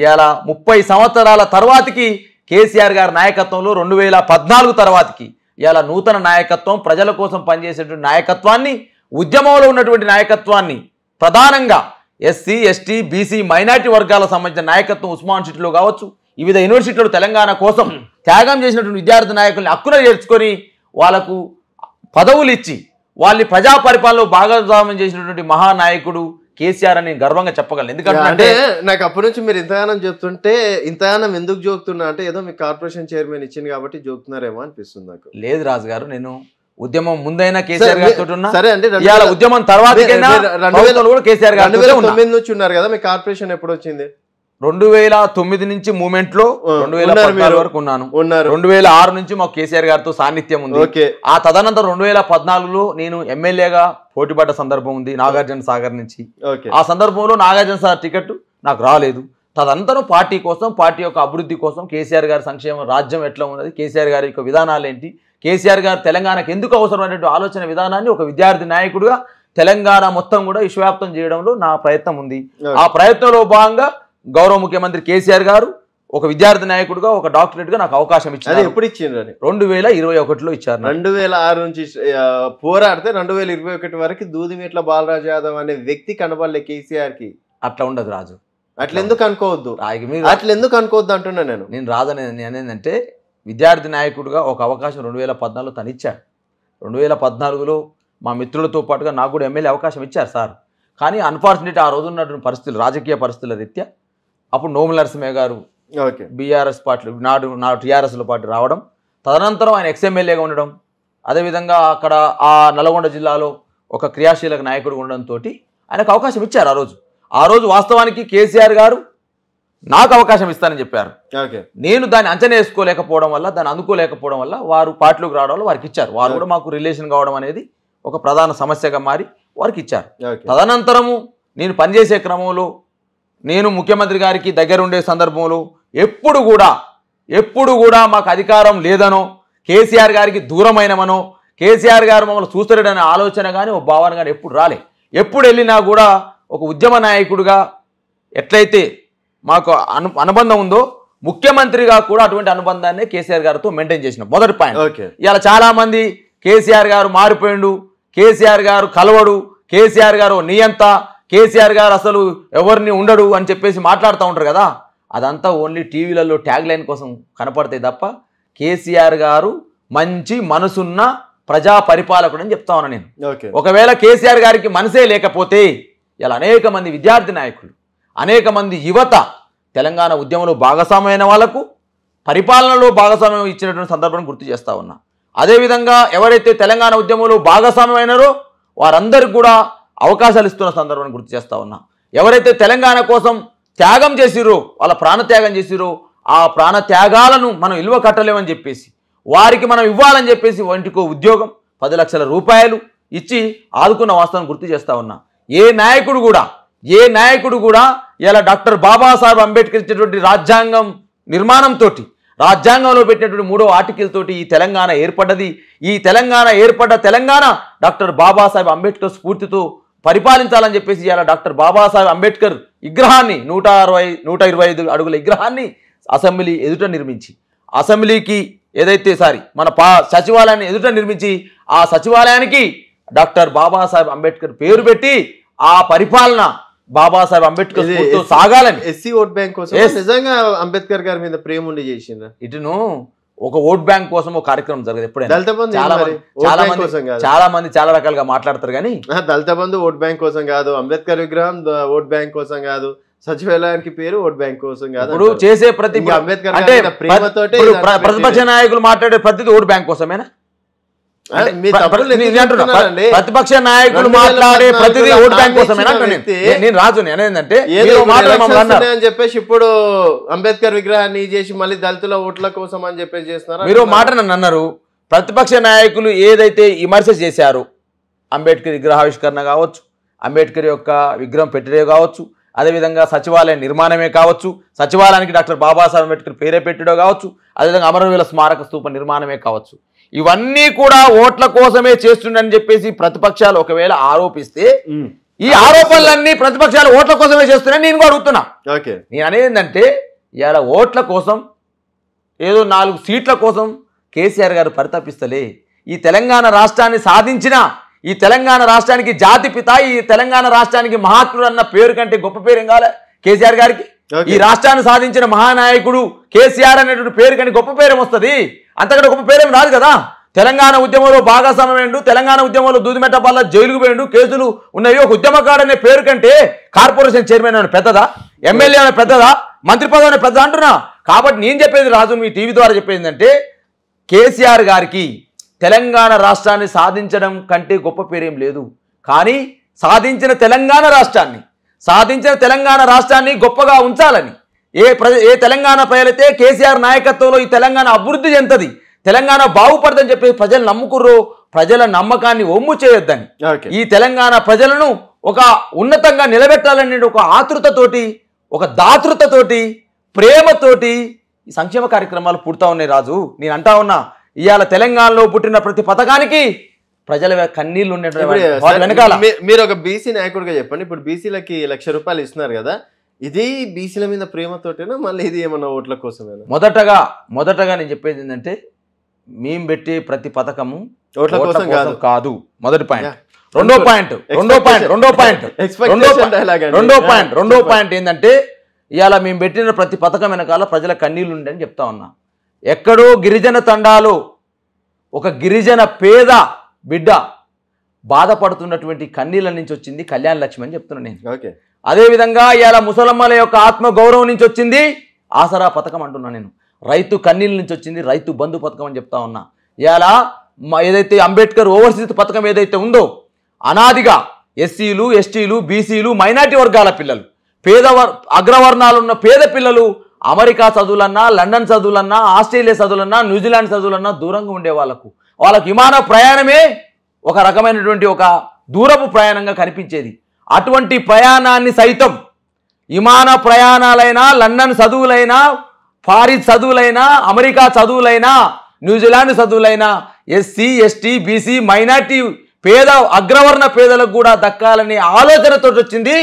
S2: ఇవాళ ముప్పై సంవత్సరాల తర్వాతకి కేసీఆర్ గారి నాయకత్వంలో రెండు వేల పద్నాలుగు తర్వాతకి ఇవాళ నూతన నాయకత్వం ప్రజల కోసం పనిచేసేటువంటి నాయకత్వాన్ని ఉద్యమంలో ఉన్నటువంటి నాయకత్వాన్ని ప్రధానంగా ఎస్సీ ఎస్టీ బీసీ మైనార్టీ వర్గాల సంబంధించిన నాయకత్వం ఉస్మాన్ సిటీలో కావచ్చు వివిధ యూనివర్సిటీలు తెలంగాణ కోసం త్యాగం చేసినటువంటి విద్యార్థి నాయకుల్ని హక్కున చేర్చుకొని వాళ్లకు పదవులు ఇచ్చి వాళ్ళని ప్రజా పరిపాలనలో భాగస్వామ్యం చేసినటువంటి మహానాయకుడు కేసీఆర్ అని గర్వంగా చెప్పగలను ఎందుకంటే
S1: నాకు అప్పటి నుంచి మీరు ఇంతగానం చెప్తుంటే ఇంతగానం ఎందుకు జోకుతున్నా అంటే ఏదో మీ కార్పొరేషన్ చైర్మన్ ఇచ్చింది కాబట్టి జోకుతున్నారేమో అనిపిస్తుంది నాకు లేదు రాజుగారు నేను ఉద్యమం
S2: ముందైనా కేసీఆర్ గారితో సరే అంటే ఉద్యమం తర్వాత రెండు వేల కేసీఆర్ గారు
S1: నుంచి ఉన్నారు కదా మీ కార్పొరేషన్ ఎప్పుడు వచ్చింది రెండు వేల తొమ్మిది నుంచి మూమెంట్ లో రెండు వేల పద్నాలుగు వరకు ఉన్నాను రెండు వేల ఆరు
S2: నుంచి మాకు కేసీఆర్ గారితో సాన్నిధ్యం ఉంది ఆ తదనంతరం రెండు వేల పద్నాలుగులో నేను ఎమ్మెల్యేగా పోటీపడ్డ సందర్భం ఉంది నాగార్జున సాగర్ నుంచి ఆ సందర్భంలో నాగార్జున సాగర్ టికెట్ నాకు రాలేదు తదనంతరం పార్టీ కోసం పార్టీ యొక్క అభివృద్ధి కోసం కేసీఆర్ గారి సంక్షేమం రాజ్యం ఎట్లా ఉన్నది కేసీఆర్ గారి యొక్క విధానాలు ఏంటి కేసీఆర్ గారు తెలంగాణకు ఎందుకు అవసరమైనటువంటి ఆలోచన విధానాన్ని ఒక విద్యార్థి నాయకుడిగా తెలంగాణ మొత్తం కూడా విశ్వవ్యాప్తం చేయడంలో నా ప్రయత్నం ఉంది ఆ ప్రయత్నంలో భాగంగా గౌరవ ముఖ్యమంత్రి కేసీఆర్ గారు ఒక విద్యార్థి నాయకుడుగా
S1: ఒక డాక్టరేట్ గా నాకు అవకాశం ఇచ్చారు ఎప్పుడు
S2: ఇచ్చిండ్రు అని రెండు వేల ఇరవై ఒకటిలో ఇచ్చారు రెండు
S1: వేల ఆరు నుంచి పోరాడితే రెండు వేల ఇరవై ఒకటి వరకు దూదిమెట్ల బాలరాజు యాదవ్ అనే వ్యక్తి కనబడలే కేసీఆర్ కి అట్లా ఉండదు రాజు అట్లెందుకు అనుకోవద్దు అట్లెందుకు అనుకోవద్దు అంటున్నా నేను నేను రాజు
S2: అనేది అంటే విద్యార్థి నాయకుడిగా ఒక అవకాశం రెండు వేల పద్నాలుగులో తను ఇచ్చాడు రెండు వేల పద్నాలుగులో మా మిత్రులతో పాటుగా నాకు కూడా ఎమ్మెల్యే అవకాశం ఇచ్చారు సార్ కానీ అన్ఫార్చునేట్ ఆ రోజు ఉన్నటువంటి పరిస్థితులు రాజకీయ పరిస్థితుల రీత్యా అప్పుడు నోము నరసింహ గారు బీఆర్ఎస్ పార్టీ నాడు నా టీఆర్ఎస్ల పార్టీ రావడం తదనంతరం ఆయన ఎక్స్ఎమ్మెల్యేగా ఉండడం అదేవిధంగా అక్కడ ఆ నల్గొండ జిల్లాలో ఒక క్రియాశీలక నాయకుడు ఉండడంతో ఆయనకు అవకాశం ఇచ్చారు ఆ రోజు ఆ రోజు వాస్తవానికి కేసీఆర్ గారు నాకు అవకాశం ఇస్తానని చెప్పారు నేను దాన్ని అంచనా వేసుకోలేకపోవడం వల్ల దాన్ని అందుకోలేకపోవడం వల్ల వారు పార్టీలోకి రావడం వల్ల వారికి ఇచ్చారు వారు కూడా మాకు రిలేషన్ కావడం అనేది ఒక ప్రధాన సమస్యగా మారి వారికి ఇచ్చారు తదనంతరము నేను పనిచేసే క్రమంలో నేను ముఖ్యమంత్రి గారికి దగ్గర ఉండే సందర్భంలో ఎప్పుడు కూడా ఎప్పుడు కూడా మాకు అధికారం లేదనో కేసీఆర్ గారికి దూరమైనమనో కేసీఆర్ గారు మమ్మల్ని చూస్తాడనే ఆలోచన కానీ ఒక భావన కానీ ఎప్పుడు రాలే ఎప్పుడు వెళ్ళినా కూడా ఒక ఉద్యమ నాయకుడిగా ఎట్లయితే మాకు అను అనుబంధం ఉందో ముఖ్యమంత్రిగా కూడా అటువంటి అనుబంధాన్ని కేసీఆర్ గారితో మెయింటైన్ చేసిన మొదటి పాయింట్ ఇలా చాలా మంది కేసీఆర్ గారు మారిపోయిండు కేసీఆర్ గారు కలవడు కేసీఆర్ గారు నియంత కేసీఆర్ గారు అసలు ఎవరిని ఉండడు అని చెప్పేసి మాట్లాడుతూ ఉంటారు కదా అదంతా ఓన్లీ టీవీలలో ట్యాగ్ లైన్ కోసం కనపడతాయి తప్ప కేసీఆర్ గారు మంచి మనసున్న ప్రజా పరిపాలకుడు అని చెప్తా ఉన్నా నేను ఒకవేళ కేసీఆర్ గారికి మనసే లేకపోతే ఇలా అనేక మంది విద్యార్థి నాయకులు అనేక మంది యువత తెలంగాణ ఉద్యమంలో భాగస్వామ్యమైన వాళ్లకు పరిపాలనలో భాగస్వామ్యం ఇచ్చినటువంటి సందర్భం గుర్తు చేస్తూ ఉన్నా అదేవిధంగా ఎవరైతే తెలంగాణ ఉద్యమంలో భాగస్వామ్యమైనారో వారందరికీ కూడా అవకాశాలు ఇస్తున్న సందర్భాన్ని గుర్తు చేస్తూ ఉన్నా ఎవరైతే తెలంగాణ కోసం త్యాగం చేసిరో వాళ్ళ ప్రాణత్యాగం చేసిరో ఆ ప్రాణత్యాగాలను మనం ఇల్వ కట్టలేమని చెప్పేసి వారికి మనం ఇవ్వాలని చెప్పేసి వంటికో ఉద్యోగం పది లక్షల రూపాయలు ఇచ్చి ఆదుకున్న వాస్తవం గుర్తు చేస్తూ ఉన్నా ఏ నాయకుడు కూడా ఏ నాయకుడు కూడా ఇలా డాక్టర్ బాబాసాహెబ్ అంబేద్కర్ ఇచ్చినటువంటి రాజ్యాంగం నిర్మాణంతో రాజ్యాంగంలో పెట్టినటువంటి మూడో ఆర్టికల్ తోటి ఈ తెలంగాణ ఏర్పడ్డది ఈ తెలంగాణ ఏర్పడ్డ తెలంగాణ డాక్టర్ బాబాసాహెబ్ అంబేద్కర్ స్ఫూర్తితో పరిపాలించాలని చెప్పేసి ఇలా డాక్టర్ బాబాసాహెబ్ అంబేద్కర్ విగ్రహాన్ని నూట అరవై నూట ఇరవై ఐదు అడుగుల విగ్రహాన్ని అసెంబ్లీ ఎదుట నిర్మించి అసెంబ్లీకి ఏదైతే సారీ మన పా సచివాలయాన్ని ఎదుట నిర్మించి ఆ సచివాలయానికి డాక్టర్ బాబాసాహెబ్ అంబేద్కర్ పేరు పెట్టి ఆ పరిపాలన
S1: బాబాసాహెబ్ అంబేద్కర్ సాగాలని ఎస్సీ ఓట్ బ్యాంక్ కోసం అంబేద్కర్ గారి మీద ప్రేమ ఉండి చేసిందా ఇటును ఒక ఓట్ బ్యాంక్ కోసం ఒక కార్యక్రమం జరగదు ఎప్పుడైనా చాలా మంది చాలా మంది చాలా రకాలుగా మాట్లాడతారు కానీ దళిత బంధు ఓట్ బ్యాంక్ కోసం కాదు అంబేద్కర్ విగ్రహం ఓట్ బ్యాంక్ కోసం కాదు సచివాలయానికి పేరు ఓట్ బ్యాంక్ కోసం కాదు ఇప్పుడు చేసే ప్రతి
S2: అంబేద్కర్ అంటే ప్రతిపక్ష నాయకులు మాట్లాడే ప్రతిది ఓట్ బ్యాంక్
S1: కోసమేనా ప్రతిపక్ష నాయకులు మాట్లాడే ప్రతిదీ ఓట్ బ్యాంక్ కోసమేనా నేను రాజు నేనేందంటే అని చెప్పేసి ఇప్పుడు అంబేద్కర్ విగ్రహాన్ని చేసి మళ్ళీ దళితుల ఓట్ల కోసం అని చెప్పేసి చేస్తున్నారు మీరు మాట
S2: నన్ను అన్నారు ప్రతిపక్ష నాయకులు ఏదైతే విమర్శ చేశారు అంబేద్కర్ విగ్రహావిష్కరణ కావచ్చు అంబేద్కర్ యొక్క విగ్రహం పెట్టడే కావచ్చు అదేవిధంగా సచివాలయ నిర్మాణమే కావచ్చు సచివాలయానికి డాక్టర్ బాబాసాహెబ్ అంబేద్కర్ పేరే పెట్టడో కావచ్చు అదేవిధంగా అమరవీల స్మారక స్థూప నిర్మాణమే కావచ్చు ఇవన్నీ కూడా ఓట్ల కోసమే చేస్తుండని చెప్పేసి ప్రతిపక్షాలు ఒకవేళ ఆరోపిస్తే ఈ ఆరోపణలన్నీ ప్రతిపక్షాలు ఓట్ల కోసమే చేస్తున్నాయని నేను కూడా అడుగుతున్నా నేను అనేదంటే ఇవాళ ఓట్ల కోసం ఏదో నాలుగు సీట్ల కోసం కేసీఆర్ గారు పరితపిస్తలే ఈ తెలంగాణ రాష్ట్రాన్ని సాధించిన ఈ తెలంగాణ రాష్ట్రానికి జాతి ఈ తెలంగాణ రాష్ట్రానికి మహాత్ముడు అన్న పేరు కంటే గొప్ప పేరు ఏం కావాలి కేసీఆర్ గారికి ఈ రాష్ట్రాన్ని సాధించిన మహానాయకుడు కేసీఆర్ అనేటువంటి పేరు కానీ గొప్ప పేరు వస్తుంది అంతకంటే గొప్ప పేరేమి రాదు కదా తెలంగాణ ఉద్యమంలో భాగస్వామ్యండు తెలంగాణ ఉద్యమంలో దూదిమెట్టపాల జైలుకు పోయిండు కేసులు ఉన్నాయి ఒక అనే పేరు కంటే కార్పొరేషన్ చైర్మన్ అనే పెద్దదా ఎమ్మెల్యే అనే పెద్దదా మంత్రి పదవి అనే పెద్ద అంటున్నా కాబట్టి నేను చెప్పేది రాజు మీ టీవీ ద్వారా చెప్పేది అంటే కేసీఆర్ గారికి తెలంగాణ రాష్ట్రాన్ని సాధించడం కంటే గొప్ప పేరేం లేదు కానీ సాధించిన తెలంగాణ రాష్ట్రాన్ని సాధించిన తెలంగాణ రాష్ట్రాన్ని గొప్పగా ఉంచాలని ఏ ప్రజ ఏ తెలంగాణ ప్రజలైతే కేసీఆర్ నాయకత్వంలో ఈ తెలంగాణ అభివృద్ధి చెందుతుంది తెలంగాణ బాగుపడదని చెప్పి ప్రజలు నమ్ముకుర్రో ప్రజల నమ్మకాన్ని ఒమ్ము చేయొద్దని ఈ తెలంగాణ ప్రజలను ఒక ఉన్నతంగా నిలబెట్టాలని ఒక ఆతృతతోటి ఒక దాతృతతోటి ప్రేమతోటి ఈ సంక్షేమ కార్యక్రమాలు పుడతా ఉన్నాయి రాజు నేను అంటా ఉన్నా ఇవాళ తెలంగాణలో పుట్టిన ప్రతి పథకానికి ప్రజల కన్నీళ్ళు ఉండేటువంటి
S1: మీరు ఒక బీసీ నాయకుడిగా చెప్పండి ఇప్పుడు బీసీలకి లక్ష రూపాయలు ఇస్తున్నారు కదా ఇది బీసీల మీద ప్రేమతోటేనా మళ్ళీ ఇది ఏమన్నా ఓట్ల కోసమేనా
S2: మొదటగా మొదటగా నేను చెప్పేది ఏంటంటే మేము పెట్టే ప్రతి పథకము ఓట్ల కోసం కాదు మొదటి పాయింట్ రెండో పాయింట్ రెండో పాయింట్ రెండో పాయింట్ రెండో పాయింట్ రెండో పాయింట్ ఏంటంటే ఇవాళ మేము పెట్టిన ప్రతి పథకం వెనకాల ప్రజల కన్నీళ్ళు అని చెప్తా ఉన్నా ఎక్కడో గిరిజన తండాలు ఒక గిరిజన పేద బిడ్డ బాధపడుతున్నటువంటి కన్నీళ్ళ నుంచి వచ్చింది కళ్యాణ లక్ష్మి అని చెప్తున్నాను నేను ఓకే అదేవిధంగా ఇలా ముసలమ్మల యొక్క ఆత్మ గౌరవం నుంచి వచ్చింది ఆసరా పథకం అంటున్నా నేను రైతు కన్నీళ్ళ నుంచి వచ్చింది రైతు బంధు పథకం అని చెప్తా ఉన్నా ఇలా ఏదైతే అంబేద్కర్ ఓవర్సీస్ పథకం ఏదైతే ఉందో అనాదిగా ఎస్సీలు ఎస్టీలు బీసీలు మైనార్టీ వర్గాల పిల్లలు పేదవర్ అగ్రవర్ణాలు ఉన్న పేద పిల్లలు అమెరికా చదువులన్నా లండన్ చదువులన్నా ఆస్ట్రేలియా చదువులన్నా న్యూజిలాండ్ చదువులన్నా దూరంగా ఉండే వాళ్లకు వాళ్ళకు విమాన ప్రయాణమే ఒక రకమైనటువంటి ఒక దూరపు ప్రయాణంగా కనిపించేది అటువంటి ప్రయాణాన్ని సైతం విమాన ప్రయాణాలైనా లండన్ చదువులైనా ఫారిస్ చదువులైనా అమెరికా చదువులైనా న్యూజిలాండ్ చదువులైనా ఎస్సీ ఎస్టీ బీసీ మైనార్టీ పేద అగ్రవర్ణ పేదలకు కూడా దక్కాలనే ఆలోచనతో వచ్చింది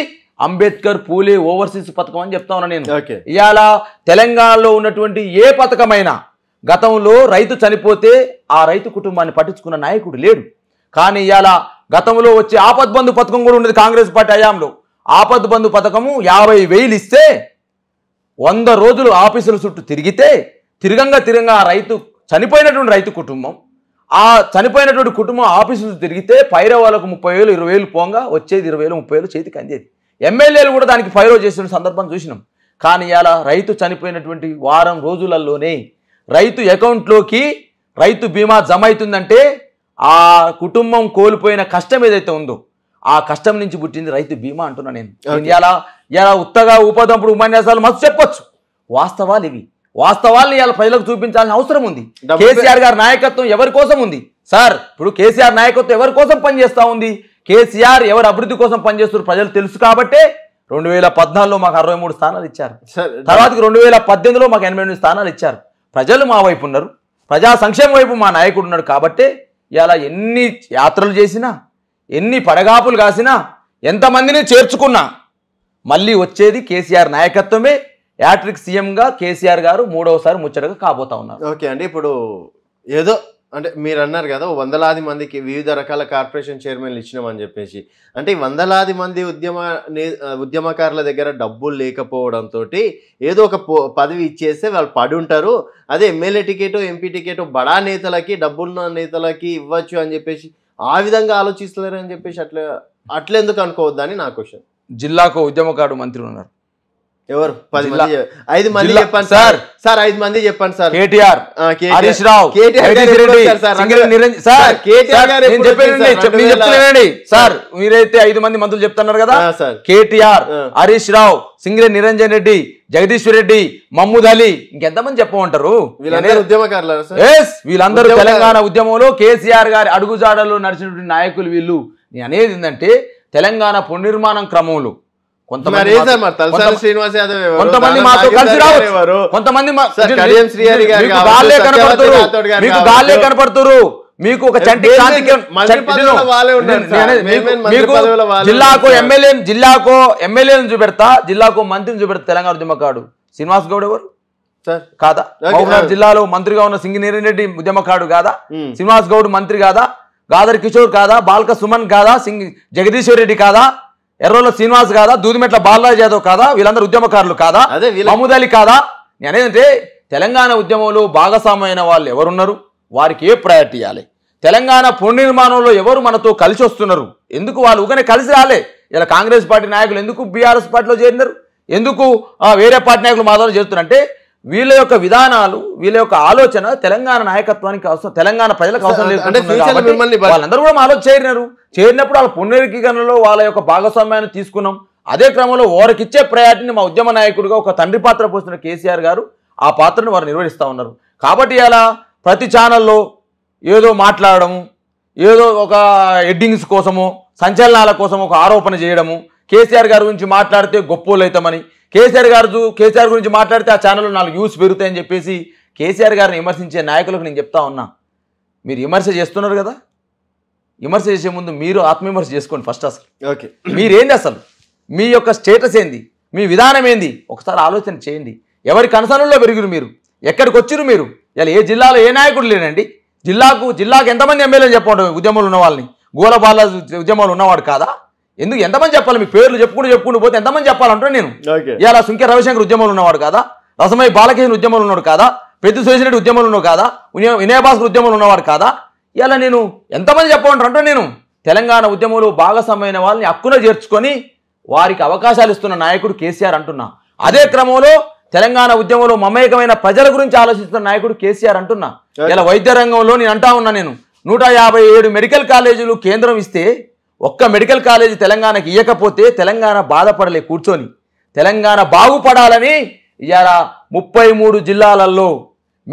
S2: అంబేద్కర్ పూలే ఓవర్సీస్ పథకం అని చెప్తా ఉన్నా నేను ఇవాళ తెలంగాణలో ఉన్నటువంటి ఏ పథకమైనా గతంలో రైతు చనిపోతే ఆ రైతు కుటుంబాన్ని పట్టించుకున్న నాయకుడు లేడు కానీ ఇవాళ గతంలో వచ్చే ఆపద్బంధు పథకం కూడా ఉండేది కాంగ్రెస్ పార్టీ హయాంలో ఆపద్బంధు పథకము యాభై వేలు ఇస్తే వంద రోజులు ఆఫీసుల చుట్టూ తిరిగితే తిరగంగా తిరగంగా ఆ రైతు చనిపోయినటువంటి రైతు కుటుంబం ఆ చనిపోయినటువంటి కుటుంబం ఆఫీసులు తిరిగితే పైరో వాళ్ళకు ముప్పై వేలు ఇరవై వేలు పోంగా వచ్చేది ఇరవై వేలు ముప్పై వేలు చేతికి అందేది ఎమ్మెల్యేలు కూడా దానికి పైరో చేసిన సందర్భం చూసినాం కానీ ఇలా రైతు చనిపోయినటువంటి వారం రోజులలోనే రైతు అకౌంట్లోకి రైతు బీమా జమ అవుతుందంటే ఆ కుటుంబం కోల్పోయిన కష్టం ఏదైతే ఉందో ఆ కష్టం నుంచి పుట్టింది రైతు బీమా అంటున్నా నేను ఇలా ఇలా ఉత్తగా ఉపదంపుడు ఉపన్యాసాలు మస్తు చెప్పొచ్చు వాస్తవాలు ఇవి వాస్తవాల్ని ఇలా ప్రజలకు చూపించాల్సిన అవసరం ఉంది కేసీఆర్ గారి నాయకత్వం ఎవరి కోసం ఉంది సార్ ఇప్పుడు కేసీఆర్ నాయకత్వం ఎవరి కోసం పనిచేస్తూ ఉంది కేసీఆర్ ఎవరు అభివృద్ధి కోసం పనిచేస్తున్నారు ప్రజలు తెలుసు కాబట్టే రెండు వేల పద్నాలుగులో మాకు అరవై మూడు స్థానాలు ఇచ్చారు తర్వాత రెండు వేల పద్దెనిమిదిలో మాకు ఎనభై ఎనిమిది స్థానాలు ఇచ్చారు ప్రజలు మా వైపు ఉన్నారు ప్రజా సంక్షేమం వైపు మా నాయకుడు ఉన్నాడు కాబట్టే ఇలా ఎన్ని యాత్రలు చేసినా ఎన్ని పడగాపులు కాసినా ఎంతమందిని చేర్చుకున్నా
S1: మళ్ళీ వచ్చేది కేసీఆర్ నాయకత్వమే యాట్రిక్ సీఎంగా కేసీఆర్ గారు మూడవసారి ముచ్చటగా కాబోతా ఉన్నారు ఓకే అండి ఇప్పుడు ఏదో అంటే మీరు అన్నారు కదా వందలాది మందికి వివిధ రకాల కార్పొరేషన్ చైర్మన్లు ఇచ్చినామని చెప్పేసి అంటే వందలాది మంది ఉద్యమ ఉద్యమకారుల దగ్గర డబ్బులు లేకపోవడంతో ఏదో ఒక పదవి ఇచ్చేస్తే వాళ్ళు పడి ఉంటారు అదే ఎమ్మెల్యే టికెట్ ఎంపీ టికెట్ బడా నేతలకి డబ్బున్న నేతలకి ఇవ్వచ్చు అని చెప్పేసి ఆ విధంగా ఆలోచిస్తున్నారు అని చెప్పేసి అట్లా అట్లెందుకు అనుకోవద్దని నా క్వశ్చన్ జిల్లాకు ఉద్యమకారు మంత్రి ఉన్నారు ఎవరు పది మంది ఐదు మంది చెప్పండి సార్ సార్ ఐదు మంది చెప్పండి సార్ కేటీఆర్ హరీష్ రావు చెప్పండి సార్ కేటీఆర్ సార్
S2: మీరైతే ఐదు మంది మంత్రులు చెప్తున్నారు కదా సార్ కేటీఆర్ హరీష్ రావు సింగరే నిరంజన్ రెడ్డి జగదీశ్వర్ రెడ్డి మహమూద్ అలీ ఇంకెంతమంది చెప్పమంటారు
S1: వీళ్ళందరూ తెలంగాణ
S2: ఉద్యమంలో కేసీఆర్ గారి అడుగుజాడలో నడిచినటువంటి నాయకులు వీళ్ళు అనేది ఏంటంటే తెలంగాణ పునర్నిర్మాణం క్రమంలో కొంతమంది కొంతమంది మాతో కలిసి రావచ్చు
S1: కొంతమంది కనపడుతురు మీకు గాలే
S2: కనపడుతురు మీకు ఒక చంటి జిల్లాకు ఎమ్మెల్యే జిల్లాకు ఎమ్మెల్యే చూపెడతా జిల్లాకు మంత్రిని చూపెడతా తెలంగాణ ఉద్యమకాడు శ్రీనివాస్ గౌడ్ ఎవరు కాదా మహబూబ్నగర్ జిల్లాలో మంత్రిగా ఉన్న సింగినేరన్ రెడ్డి ఉద్యమకాడు కాదా శ్రీనివాస్ గౌడ్ మంత్రి కాదా గాదర్ కిషోర్ కాదా బాల్క సుమన్ కాదా సింగ్ జగదీశ్వర్ రెడ్డి కాదా ఎర్రోలో శ్రీనివాస్ కాదా దూదిమెట్ల బాలరాజ్ యాదవ్ కాదా వీళ్ళందరూ ఉద్యమకారులు కాదా అదే అలీ కాదా నేనేంటే తెలంగాణ ఉద్యమంలో భాగస్వామైన వాళ్ళు ఎవరున్నారు వారికి ఏ ప్రయారిటీ ఇవ్వాలి తెలంగాణ పునర్నిర్మాణంలో ఎవరు మనతో కలిసి వస్తున్నారు ఎందుకు వాళ్ళు ఊకనే కలిసి రాలే ఇలా కాంగ్రెస్ పార్టీ నాయకులు ఎందుకు బీఆర్ఎస్ పార్టీలో చేరినారు ఎందుకు వేరే పార్టీ నాయకులు మాధవరావు చేస్తున్నారంటే వీళ్ళ యొక్క విధానాలు వీళ్ళ యొక్క ఆలోచన తెలంగాణ నాయకత్వానికి అవసరం తెలంగాణ ప్రజలకు అవసరం లేదు వాళ్ళందరూ కూడా ఆలోచన చేరినారు చేరినప్పుడు వాళ్ళ పునరుగణలో వాళ్ళ యొక్క భాగస్వామ్యాన్ని తీసుకున్నాం అదే క్రమంలో వారికిచ్చే ప్రయారిటీని మా ఉద్యమ నాయకుడిగా ఒక తండ్రి పాత్ర పోసిన కేసీఆర్ గారు ఆ పాత్రను వారు నిర్వహిస్తూ ఉన్నారు కాబట్టి అలా ప్రతి ఛానల్లో ఏదో మాట్లాడడము ఏదో ఒక ఎడ్డింగ్స్ కోసము సంచలనాల కోసం ఒక ఆరోపణ చేయడము కేసీఆర్ గారి గురించి మాట్లాడితే గొప్పోలు అవుతామని కేసీఆర్ గారు కేసీఆర్ గురించి మాట్లాడితే ఆ ఛానల్లో నాలుగు వ్యూస్ పెరుగుతాయని చెప్పేసి కేసీఆర్ గారిని విమర్శించే నాయకులకు నేను చెప్తా ఉన్నా మీరు విమర్శ చేస్తున్నారు కదా విమర్శ చేసే ముందు మీరు ఆత్మవిమర్శ చేసుకోండి ఫస్ట్ అసలు ఓకే మీరేంది అసలు మీ యొక్క స్టేటస్ ఏంది మీ విధానం ఏంది ఒకసారి ఆలోచన చేయండి ఎవరి కనసనంలో పెరిగిరు మీరు ఎక్కడికి వచ్చిరు మీరు ఇలా ఏ జిల్లాలో ఏ నాయకుడు లేనండి జిల్లాకు జిల్లాకు ఎంతమంది ఎమ్మెల్యేలు చెప్పండి ఉద్యమంలో ఉన్నవాళ్ళని గోలబాల ఉద్యమాలు ఉన్నవాడు కాదా ఎందుకు ఎంతమంది చెప్పాలి మీకు పేర్లు చెప్పుకుంటూ చెప్పుకుంటూ పోతే ఎంతమంది చెప్పాలంటే నేను ఇలా సుంకే రవిశంకర్ ఉద్యమంలో ఉన్నవాడు కాదా రసమై బాలకృష్ణ ఉద్యమంలో ఉన్నాడు కాదా పెద్ద సురేష్ ఉద్యమంలో ఉన్నాడు కాదా వినయభాస్కర్ ఉద్యమంలో ఉన్నవాడు కాదా ఇలా నేను ఎంతమంది చెప్పమంటారంటే నేను తెలంగాణ ఉద్యమంలో భాగస్వామైన వాళ్ళని హక్కున చేర్చుకొని వారికి అవకాశాలు ఇస్తున్న నాయకుడు కేసీఆర్ అంటున్నా అదే క్రమంలో తెలంగాణ ఉద్యమంలో మమేకమైన ప్రజల గురించి ఆలోచిస్తున్న నాయకుడు కేసీఆర్ అంటున్నా ఇలా వైద్య రంగంలో నేను అంటా ఉన్నా నేను నూట మెడికల్ కాలేజీలు కేంద్రం ఇస్తే ఒక్క మెడికల్ కాలేజీ తెలంగాణకి ఇవ్వకపోతే తెలంగాణ బాధపడలే కూర్చొని తెలంగాణ బాగుపడాలని ఇవాళ ముప్పై మూడు జిల్లాలలో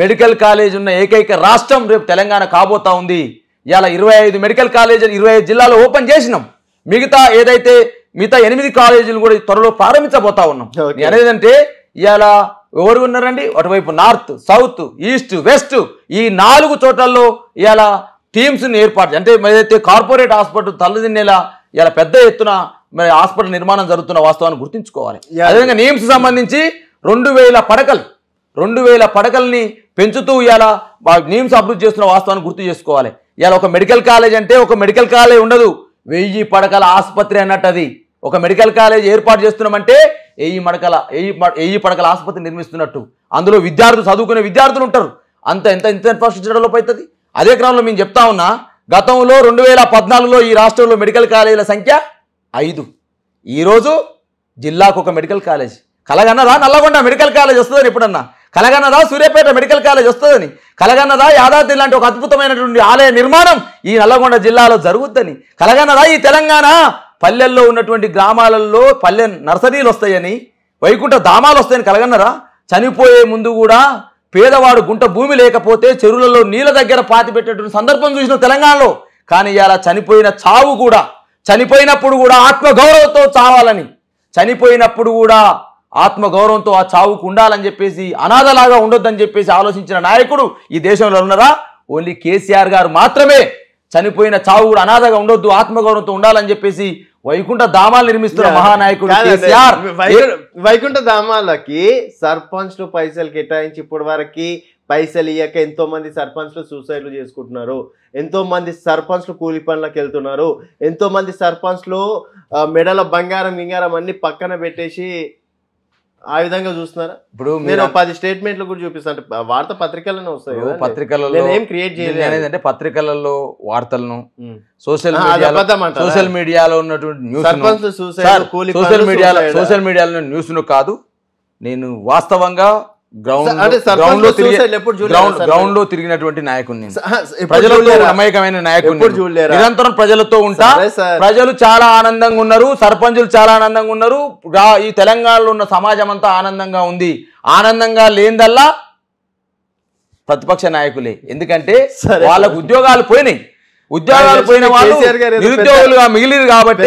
S2: మెడికల్ కాలేజీ ఉన్న ఏకైక రాష్ట్రం రేపు తెలంగాణ కాబోతా ఉంది ఇవాళ ఇరవై ఐదు మెడికల్ కాలేజీలు ఇరవై ఐదు జిల్లాలో ఓపెన్ చేసినాం మిగతా ఏదైతే మిగతా ఎనిమిది కాలేజీలు కూడా త్వరలో ప్రారంభించబోతా ఉన్నాం అనేది అంటే ఇవాళ ఎవరు ఉన్నారండి అటువైపు నార్త్ సౌత్ ఈస్ట్ వెస్ట్ ఈ నాలుగు చోట్లలో ఇవాళ టీమ్స్ని ఏర్పాటు అంటే ఏదైతే కార్పొరేట్ హాస్పిటల్ తల్లిదిన్నేలా ఇలా పెద్ద ఎత్తున మరి హాస్పిటల్ నిర్మాణం జరుగుతున్న వాస్తవాన్ని గుర్తుంచుకోవాలి అదేవిధంగా నేమ్స్ సంబంధించి రెండు వేల పడకలు రెండు వేల పడకల్ని పెంచుతూ ఇలా నేమ్స్ అభివృద్ధి చేస్తున్న వాస్తవాన్ని గుర్తు చేసుకోవాలి ఇలా ఒక మెడికల్ కాలేజ్ అంటే ఒక మెడికల్ కాలేజ్ ఉండదు వెయ్యి పడకల ఆసుపత్రి అన్నట్టు అది ఒక మెడికల్ కాలేజ్ ఏర్పాటు చేస్తున్నామంటే ఎయ్యి మడకల ఎయ్యి పడకల ఆసుపత్రి నిర్మిస్తున్నట్టు అందులో విద్యార్థులు చదువుకునే విద్యార్థులు ఉంటారు అంత ఎంత ఎంత ఇన్ఫ్రాస్ట్రక్చర్ లోపు అవుతుంది అదే క్రమంలో మేము చెప్తా ఉన్నా గతంలో రెండు వేల పద్నాలుగులో ఈ రాష్ట్రంలో మెడికల్ కాలేజీల సంఖ్య ఐదు ఈరోజు జిల్లాకు ఒక మెడికల్ కాలేజ్ కలగన్నదా నల్లగొండ మెడికల్ కాలేజ్ వస్తుందని ఎప్పుడన్నా కలగన్నదా సూర్యాపేట మెడికల్ కాలేజ్ వస్తుందని కలగన్నదా యాదాద్రి లాంటి ఒక అద్భుతమైనటువంటి ఆలయ నిర్మాణం ఈ నల్లగొండ జిల్లాలో జరుగుద్దని కలగన్నదా ఈ తెలంగాణ పల్లెల్లో ఉన్నటువంటి గ్రామాలలో పల్లె నర్సరీలు వస్తాయని వైకుంఠ ధామాలు వస్తాయని కలగన్నరా చనిపోయే ముందు కూడా పేదవాడు గుంట భూమి లేకపోతే చెరువులలో నీళ్ళ దగ్గర పాతిపెట్టేటువంటి సందర్భం చూసిన తెలంగాణలో కానీ ఇలా చనిపోయిన చావు కూడా చనిపోయినప్పుడు కూడా ఆత్మగౌరవంతో చావాలని చనిపోయినప్పుడు కూడా ఆత్మగౌరవంతో ఆ చావుకు ఉండాలని చెప్పేసి అనాథలాగా ఉండొద్దని చెప్పేసి ఆలోచించిన నాయకుడు ఈ దేశంలో ఉన్నారా ఓన్లీ కేసీఆర్ గారు మాత్రమే చనిపోయిన చావు కూడా
S1: అనాథగా ఉండొద్దు ఆత్మగౌరవంతో ఉండాలని చెప్పేసి వైకుంఠ ధామాలు నిర్మిస్తున్న మహానాయకుడు వైకుంఠ ధామాలకి లు పైసలు కేటాయించి ఇప్పటి వరకు పైసలు ఇయ్యక ఎంతో మంది సర్పంచ్లు సూసైడ్లు చేసుకుంటున్నారు ఎంతో మంది సర్పంచ్లు కూలి పనులకు వెళ్తున్నారు ఎంతో మంది సర్పంచ్లు మెడల బంగారం గింగారం అన్ని పక్కన పెట్టేసి ఆ విధంగా చూస్తున్నారా ఇప్పుడు నేను పది స్టేట్మెంట్లు కూడా చూపిస్తాను వార్త పత్రికలను వస్తాయి పత్రికలలో ఏం క్రియేట్ చేయలేదు
S2: అంటే పత్రికలలో వార్తలను సోషల్ సోషల్ మీడియాలో ఉన్నటువంటి న్యూస్ సోషల్ మీడియాలో సోషల్ మీడియాలో న్యూస్ను కాదు నేను వాస్తవంగా గ్రౌండ్ లో తిరిగినటువంటి నాయకుడిని ప్రజలతో అమాయకమైన నాయకుడిని నిరంతరం ప్రజలతో ఉంటా ప్రజలు చాలా ఆనందంగా ఉన్నారు సర్పంచులు చాలా ఆనందంగా ఉన్నారు ఈ తెలంగాణలో ఉన్న సమాజం అంతా ఆనందంగా ఉంది ఆనందంగా లేనిదల్లా ప్రతిపక్ష నాయకులే ఎందుకంటే వాళ్ళకు ఉద్యోగాలు పోయినాయి ఉద్యోగాలు పోయిన వాళ్ళు నిరుద్యోగులుగా మిగిలిరు కాబట్టి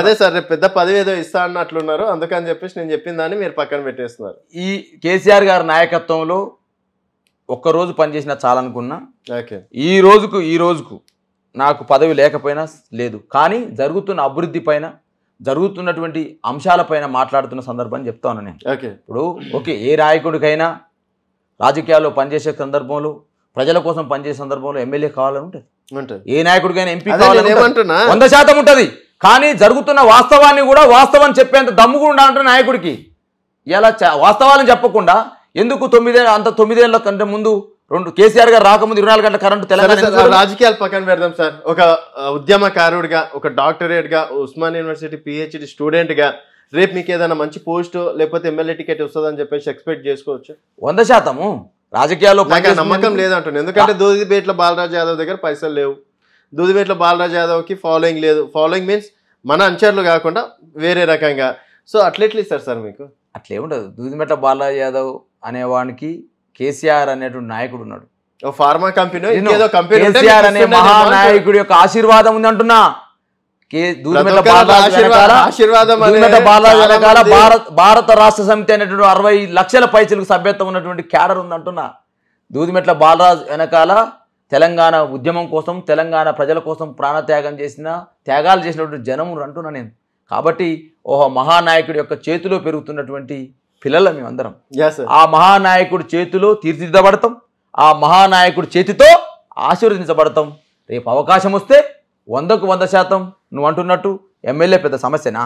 S1: అదే సార్ రేపు పెద్ద పదవి ఏదో ఇస్తా అన్నట్లున్నారు అందుకని చెప్పేసి నేను చెప్పిన దాన్ని మీరు పక్కన పెట్టేస్తున్నారు ఈ కేసీఆర్ గారి నాయకత్వంలో
S2: ఒక్కరోజు పనిచేసిన చాలనుకున్నా ఈ రోజుకు ఈ రోజుకు నాకు పదవి లేకపోయినా లేదు కానీ జరుగుతున్న అభివృద్ధి పైన జరుగుతున్నటువంటి అంశాలపైన మాట్లాడుతున్న సందర్భాన్ని చెప్తాను నేను ఇప్పుడు ఓకే ఏ నాయకుడికైనా రాజకీయాల్లో పనిచేసే సందర్భంలో ప్రజల కోసం పనిచేసే సందర్భంలో ఎమ్మెల్యే
S1: కావాలని ఉంటే
S2: ఏ నాయకుడికైనా ఎంపీ వంద శాతం ఉంటుంది కానీ జరుగుతున్న వాస్తవాన్ని కూడా వాస్తవం చెప్పేంత దమ్ము కూడా ఉండాలంటే నాయకుడికి ఇలా వాస్తవాలను చెప్పకుండా ఎందుకు తొమ్మిదే అంత తొమ్మిదేళ్ల కంటే ముందు రెండు కేసీఆర్ గారు రాకముందు ఇరవై నాలుగు గంటల కరెంటు తెలంగాణ
S1: రాజకీయాలు పక్కన పెడదాం సార్ ఒక ఉద్యమకారుడిగా ఒక డాక్టరేట్గా ఉస్మాన్ యూనివర్సిటీ పిహెచ్డి స్టూడెంట్గా రేపు మీకు ఏదైనా మంచి పోస్ట్ లేకపోతే ఎమ్మెల్యే టికెట్ వస్తుందని చెప్పేసి ఎక్స్పెక్ట్ చేసుకోవచ్చు
S2: వంద శాతము
S1: రాజకీయాల్లో నమ్మకం లేదంటున్నాను ఎందుకంటే దూదిపేట్ల బాలరాజ్ యాదవ్ దగ్గర పైసలు లేవు దూదిపేట్ల బాలరాజ్ యాదవ్కి ఫాలోయింగ్ లేదు ఫాలోయింగ్ మీన్స్ మన అంచర్లు కాకుండా వేరే రకంగా సో అట్లెట్లు ఇస్తారు సార్ మీకు అట్లే ఉండదు దూదిమెట్ల బాలరాజ్ యాదవ్ అనేవానికి కేసీఆర్ అనేటువంటి నాయకుడు ఉన్నాడు ఫార్మా కంపెనీ కంపెనీ కేసీఆర్ అనే
S2: యొక్క ఆశీర్వాదం ఉంది అంటున్నా భారత రాష్ట్ర సమితి అనేటువంటి అరవై లక్షల పైసలకు సభ్యత్వం ఉన్నటువంటి క్యాడర్ ఉందంటున్నా దూదిమెట్ల బాలరాజ్ వెనకాల తెలంగాణ ఉద్యమం కోసం తెలంగాణ ప్రజల కోసం ప్రాణత్యాగం చేసిన త్యాగాలు చేసినటువంటి జనం అంటున్నా నేను కాబట్టి ఓహో మహానాయకుడి యొక్క చేతిలో పెరుగుతున్నటువంటి పిల్లల మేమందరం ఆ మహానాయకుడి చేతిలో తీర్చిదిద్దబడతాం ఆ మహానాయకుడి చేతితో ఆశీర్వదించబడతాం
S1: రేపు అవకాశం వస్తే వందకు వంద శాతం నువ్వు అంటున్నట్టు ఎమ్మెల్యే పెద్ద సమస్యనా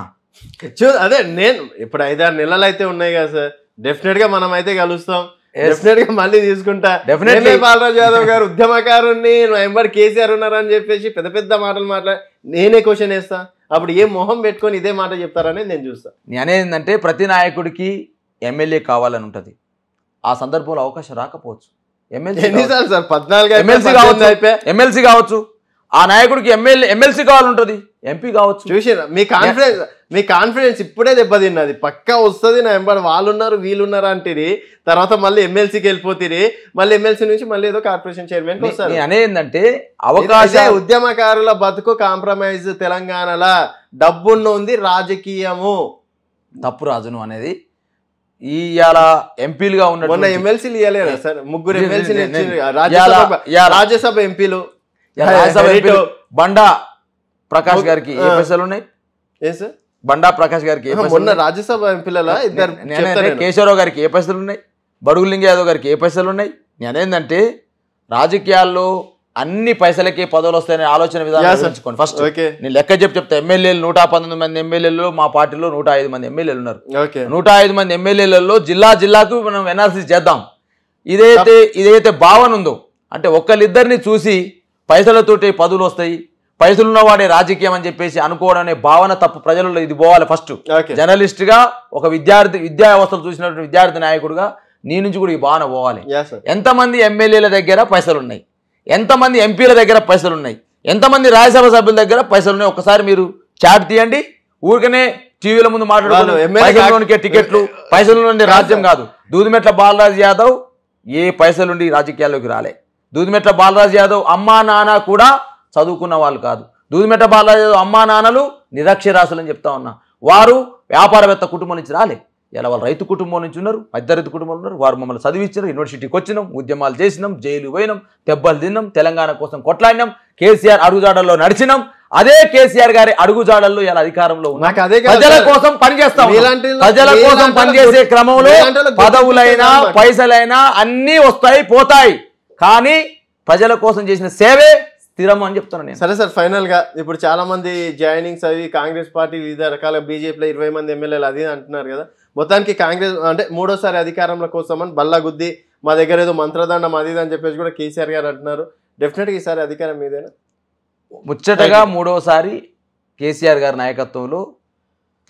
S1: చూ అదే నేను ఇప్పుడు ఐదారు నెలలు అయితే ఉన్నాయి కదా సార్ డెఫినెట్ గా మనం అయితే కలుస్తాం డెఫినెట్ గా మళ్ళీ తీసుకుంటా డెఫినెట్లీ బాలరాజు యాదవ్ గారు ఉద్యమకారుణ్ణి ఎంబర్ కేసీఆర్ ఉన్నారని చెప్పేసి పెద్ద పెద్ద మాటలు మాట్లాడ నేనే క్వశ్చన్ వేస్తా అప్పుడు ఏ మొహం పెట్టుకొని ఇదే మాట చెప్తారని నేను చూస్తా
S2: నేనేందంటే ఏంటంటే ప్రతి నాయకుడికి ఎమ్మెల్యే కావాలని ఉంటుంది ఆ సందర్భంలో అవకాశం రాకపోవచ్చు ఎమ్మెల్యే ఎన్నిసార్లు
S1: సార్ పద్నాలుగు ఎమ్మెల్సీ కావచ్చు ఎమ్మెల్సీ కావచ్చు ఆ నాయకుడికి ఎమ్మెల్యే ఎమ్మెల్సీ కావాలంటుంది ఎంపీ కావచ్చు చూసారా మీ కాన్ఫిడెన్స్ మీ కాన్ఫిడెన్స్ ఇప్పుడే దెబ్బతిన్నది పక్కా వస్తుంది నా ఎంబడి వాళ్ళు ఉన్నారు వీళ్ళు ఉన్నారు అంటేది తర్వాత మళ్ళీ ఎమ్మెల్సీకి వెళ్ళిపోతుంది మళ్ళీ ఎమ్మెల్సీ నుంచి మళ్ళీ ఏదో కార్పొరేషన్ చైర్మన్ వస్తారు అనేదంటే అవకాశం ఉద్యమకారుల బతుకు కాంప్రమైజ్ తెలంగాణలో డబ్బున్న ఉంది రాజకీయము తప్పు రాజును అనేది ఇవాళ ఎంపీలుగా ఉన్న ఎమ్మెల్సీలు ఇవ్వలేరా సార్ ముగ్గురు ఎమ్మెల్సీలు రాజ్యసభ ఎంపీలు బండా ప్రకాష్ గారికి ఏ పైసలు ఉన్నాయి
S2: బండా ప్రకాష్ గారికి మొన్న
S1: రాజ్యసభ ఎంపీల కేశవరావు
S2: గారికి ఏ పైసలు ఉన్నాయి బడుగులింగ యాదవ్ గారికి ఏ పైసలు ఉన్నాయి నేనేందంటే రాజకీయాల్లో అన్ని పైసలకి పదవులు వస్తాయనే ఆలోచన విధానం ఫస్ట్ నేను లెక్క చెప్పి చెప్తా ఎమ్మెల్యేలు నూట పంతొమ్మిది మంది ఎమ్మెల్యేలు మా పార్టీలో నూట ఐదు మంది ఎమ్మెల్యేలు ఉన్నారు నూట ఐదు మంది ఎమ్మెల్యేలలో జిల్లా జిల్లాకు మనం ఎన్ఆర్సీ చేద్దాం ఇదైతే ఇదైతే భావన ఉందో అంటే ఒకళ్ళిద్దరిని చూసి పైసలతోటే పదులు వస్తాయి పైసలు వాడే రాజకీయం అని చెప్పేసి అనుకోవడం అనే భావన తప్పు ప్రజలలో ఇది పోవాలి ఫస్ట్ జర్నలిస్ట్ గా ఒక విద్యార్థి విద్యా వ్యవస్థలు చూసినటువంటి విద్యార్థి నాయకుడుగా నీ నుంచి కూడా ఈ భావన పోవాలి ఎంతమంది ఎమ్మెల్యేల దగ్గర పైసలు ఉన్నాయి ఎంతమంది ఎంపీల దగ్గర పైసలు ఉన్నాయి ఎంతమంది రాజ్యసభ సభ్యుల దగ్గర పైసలు ఉన్నాయి ఒకసారి మీరు చాట్ తీయండి ఊరికనే టీవీల ముందు మాట్లాడుతున్నారు టికెట్లు పైసలు నుండి రాజ్యం కాదు దూదిమెట్ల బాలరాజ్ యాదవ్ ఏ పైసలుండి రాజకీయాల్లోకి రాలే దూదిమెట్ల బాలరాజు యాదవ్ అమ్మా నాన్న కూడా చదువుకున్న వాళ్ళు కాదు దూదిమెట్ల బాలరాజు యాదవ్ అమ్మా నాన్నలు నిరక్షరాశులు అని చెప్తా ఉన్నా వారు వ్యాపారవేత్త కుటుంబం నుంచి రాలే ఇలా వాళ్ళు రైతు కుటుంబం నుంచి ఉన్నారు మధ్యరైతు కుటుంబంలో ఉన్నారు వారు మమ్మల్ని చదివించారు యూనివర్సిటీకి వచ్చినాం ఉద్యమాలు చేసినాం జైలు పోయినాం దెబ్బలు తిన్నాం తెలంగాణ కోసం కొట్లాడినాం కేసీఆర్ అడుగుజాడల్లో నడిచినాం అదే కేసీఆర్ గారి అడుగుజాడల్లో ఇలా అధికారంలో
S1: ప్రజల కోసం
S2: పనిచేస్తాం ప్రజల కోసం పనిచేసే క్రమంలో పదవులైనా
S1: పైసలైనా అన్నీ వస్తాయి పోతాయి కానీ ప్రజల కోసం చేసిన సేవే స్థిరం అని చెప్తున్నాను నేను సరే సార్ ఫైనల్ గా ఇప్పుడు చాలా మంది జాయినింగ్స్ అవి కాంగ్రెస్ పార్టీ వివిధ రకాల బీజేపీలో ఇరవై మంది ఎమ్మెల్యేలు అది అంటున్నారు కదా మొత్తానికి కాంగ్రెస్ అంటే మూడోసారి అధికారంలో కోసమని బల్లగుద్ది మా దగ్గర ఏదో మంత్రదండం అది అని చెప్పేసి కూడా కేసీఆర్ గారు అంటున్నారు డెఫినెట్గా ఈసారి అధికారం మీదేనా ముచ్చటగా మూడోసారి కేసీఆర్ గారి నాయకత్వంలో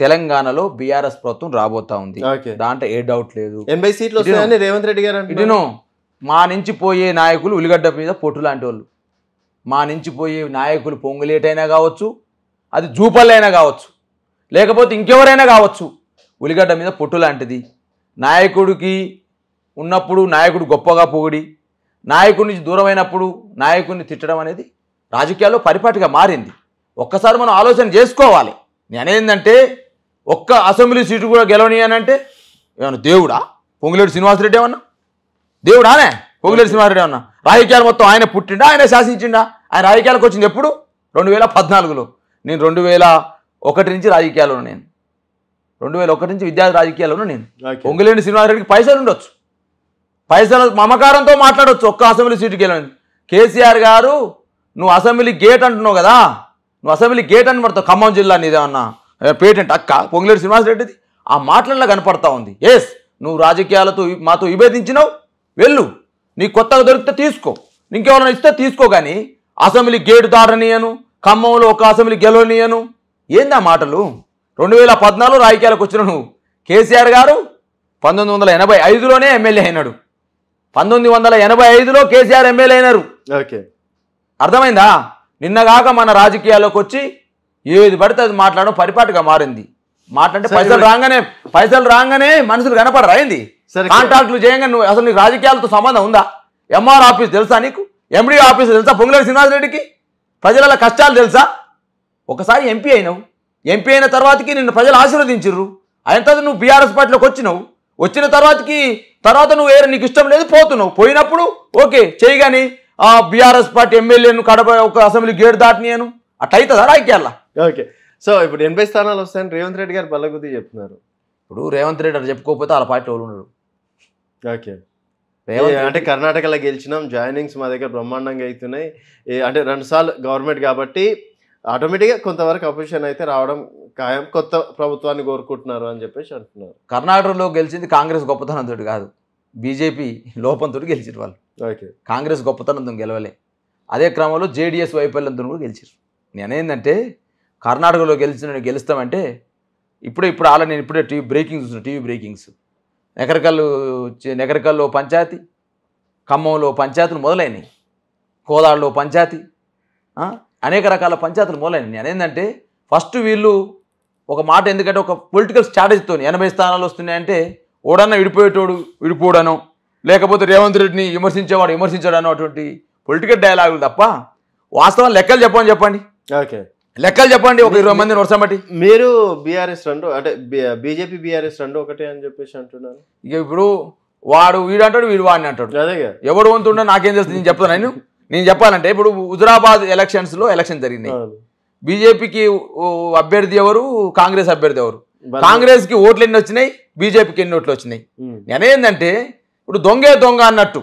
S2: తెలంగాణలో బీఆర్ఎస్ ప్రభుత్వం రాబోతా ఉంది దాంట్లో ఏ డౌట్ లేదు ఎనభై సీట్లు
S1: రేవంత్ రెడ్డి గారు అంటే
S2: మా నుంచి పోయే నాయకులు ఉల్లిగడ్డ మీద పొట్టు లాంటి వాళ్ళు మా నుంచి పోయే నాయకులు పొంగులేటైనా కావచ్చు అది జూపల్లైనా కావచ్చు లేకపోతే ఇంకెవరైనా కావచ్చు ఉల్లిగడ్డ మీద పొట్టు లాంటిది నాయకుడికి ఉన్నప్పుడు నాయకుడు గొప్పగా పొగిడి నాయకుడి నుంచి దూరమైనప్పుడు నాయకుడిని తిట్టడం అనేది రాజకీయాల్లో పరిపాటిగా మారింది ఒక్కసారి మనం ఆలోచన చేసుకోవాలి నేనేందంటే ఒక్క అసెంబ్లీ సీటు కూడా గెలవని అంటే ఏమన్నా దేవుడా పొంగులేడు శ్రీనివాసరెడ్డి ఏమన్నా దేవుడు ఆనే పొగిలేరు సింహారెడ్డి అన్న రాజకీయాలు మొత్తం ఆయన పుట్టిండా ఆయన శాసించిండా ఆయన రాజకీయాలకు వచ్చింది ఎప్పుడు రెండు వేల పద్నాలుగులో నేను రెండు వేల ఒకటి నుంచి రాజకీయాల్లో నేను రెండు వేల ఒకటి నుంచి విద్యార్థి రాజకీయాల్లో నేను పొంగిలేని శ్రీనివాసరెడ్డికి పైసలు ఉండొచ్చు పైసలు మమకారంతో మాట్లాడవచ్చు ఒక్క అసెంబ్లీ సీటుకి వెళ్ళండి కేసీఆర్ గారు నువ్వు అసెంబ్లీ గేట్ అంటున్నావు కదా నువ్వు అసెంబ్లీ గేట్ అని పడతావు ఖమ్మం జిల్లా నీదేమన్నా పేటెంట్ అక్క పొంగిలేరు శ్రీనివాసరెడ్డిది ఆ మాటలలో కనపడతా ఉంది ఎస్ నువ్వు రాజకీయాలతో మాతో విభేదించినావు వెళ్ళు నీ కొత్తగా దొరికితే తీసుకో ఇంకెవరైనా ఇస్తే తీసుకో కానీ అసెంబ్లీ గేటు దారనీయను ఖమ్మంలో ఒక అసెంబ్లీ గెలవనీయను ఏందా మాటలు రెండు వేల పద్నాలుగు రాజకీయాలకు వచ్చిన నువ్వు కేసీఆర్ గారు పంతొమ్మిది వందల ఎనభై ఐదులోనే ఎమ్మెల్యే అయినాడు పంతొమ్మిది వందల ఎనభై ఐదులో కేసీఆర్ ఎమ్మెల్యే అయినారు ఓకే అర్థమైందా నిన్నగాక మన రాజకీయాల్లోకి వచ్చి ఏది పడితే అది మాట్లాడడం పరిపాటుగా మారింది మాట్లాడితే పైసలు రాగానే పైసలు రాగానే మనుషులు కనపడరా అయింది కాంట్రాక్ట్లు చేయంగా నువ్వు అసలు నీకు రాజకీయాలతో సంబంధం ఉందా ఎంఆర్ ఆఫీస్ తెలుసా నీకు ఎండీ ఆఫీస్ తెలుసా పొంగులేరు శ్రీనివాస రెడ్డికి ప్రజల కష్టాలు తెలుసా ఒకసారి ఎంపీ అయినావు ఎంపీ అయిన తర్వాతకి నిన్ను ప్రజలు ఆశీర్వదించు అయిన తర్వాత నువ్వు బీఆర్ఎస్ పార్టీలోకి వచ్చినావు వచ్చిన తర్వాతకి తర్వాత నువ్వు వేరే నీకు ఇష్టం లేదు పోతున్నావు పోయినప్పుడు ఓకే చేయగాని ఆ బీఆర్ఎస్ పార్టీ ఎమ్మెల్యేను కడప ఒక అసెంబ్లీ గేట్
S1: దాటినాను అట్ట అవుతుందా రాజకీయాల ఓకే సో ఇప్పుడు ఎనభై స్థానాలు వస్తాయని రేవంత్ రెడ్డి గారు బల్లగుద్ది చెప్తున్నారు ఇప్పుడు రేవంత్ రెడ్డి అని చెప్పుకోకపోతే వాళ్ళ పార్టీ వాళ్ళు ఉండరు ఓకే అంటే కర్ణాటకలో గెలిచినాం జాయినింగ్స్ మా దగ్గర బ్రహ్మాండంగా అవుతున్నాయి అంటే రెండుసార్లు గవర్నమెంట్ కాబట్టి ఆటోమేటిక్గా కొంతవరకు అపోజిషన్ అయితే రావడం ఖాయం కొత్త ప్రభుత్వాన్ని కోరుకుంటున్నారు అని చెప్పేసి అంటున్నారు కర్ణాటకలో గెలిచింది కాంగ్రెస్ గొప్పతనంతో కాదు
S2: బీజేపీ లోపంతో గెలిచారు వాళ్ళు ఓకే కాంగ్రెస్ గొప్పతనంతో గెలవలే అదే క్రమంలో జేడిఎస్ వైఫల్యంతో కూడా గెలిచారు నేనేందంటే కర్ణాటకలో గెలిచిన గెలుస్తామంటే ఇప్పుడే ఇప్పుడు అలా నేను ఇప్పుడే టీవీ బ్రేకింగ్స్ టీవీ బ్రేకింగ్స్ నెకరకల్లు నెకరకల్లో పంచాయతీ ఖమ్మంలో పంచాయతీలు మొదలైనవి కోదాడులో పంచాయతీ అనేక రకాల పంచాయతీలు మొదలైనవి ఏంటంటే ఫస్ట్ వీళ్ళు ఒక మాట ఎందుకంటే ఒక పొలిటికల్ స్ట్రాటజీతో ఎనభై స్థానాలు వస్తున్నాయంటే ఓడన్నా విడిపోయేటోడు విడిపోవడనో లేకపోతే రేవంత్ రెడ్డిని విమర్శించేవాడు విమర్శించాడు అన్నటువంటి పొలిటికల్ డైలాగులు తప్ప
S1: వాస్తవం లెక్కలు చెప్పమని చెప్పండి ఓకే లెక్కలు చెప్పండి ఒక ఇరవై మంది వర్షం బట్టి మీరు బీఆర్ఎస్ రెండు అంటే బీజేపీ బీఆర్ఎస్ రెండు ఒకటే అని చెప్పేసి అంటున్నారు ఇక ఇప్పుడు వాడు వీడు అంటాడు వీడు వాడిని అంటాడు అదే ఎవడు వంతుండో నాకేం తెలుసు నేను చెప్తాను నేను నేను చెప్పాలంటే ఇప్పుడు
S2: హుజరాబాద్ లో ఎలక్షన్ జరిగింది బీజేపీకి అభ్యర్థి ఎవరు కాంగ్రెస్ అభ్యర్థి ఎవరు కాంగ్రెస్ కి ఓట్లు ఎన్ని వచ్చినాయి బీజేపీకి ఎన్ని ఓట్లు వచ్చినాయి నేనేందంటే ఇప్పుడు దొంగే దొంగ అన్నట్టు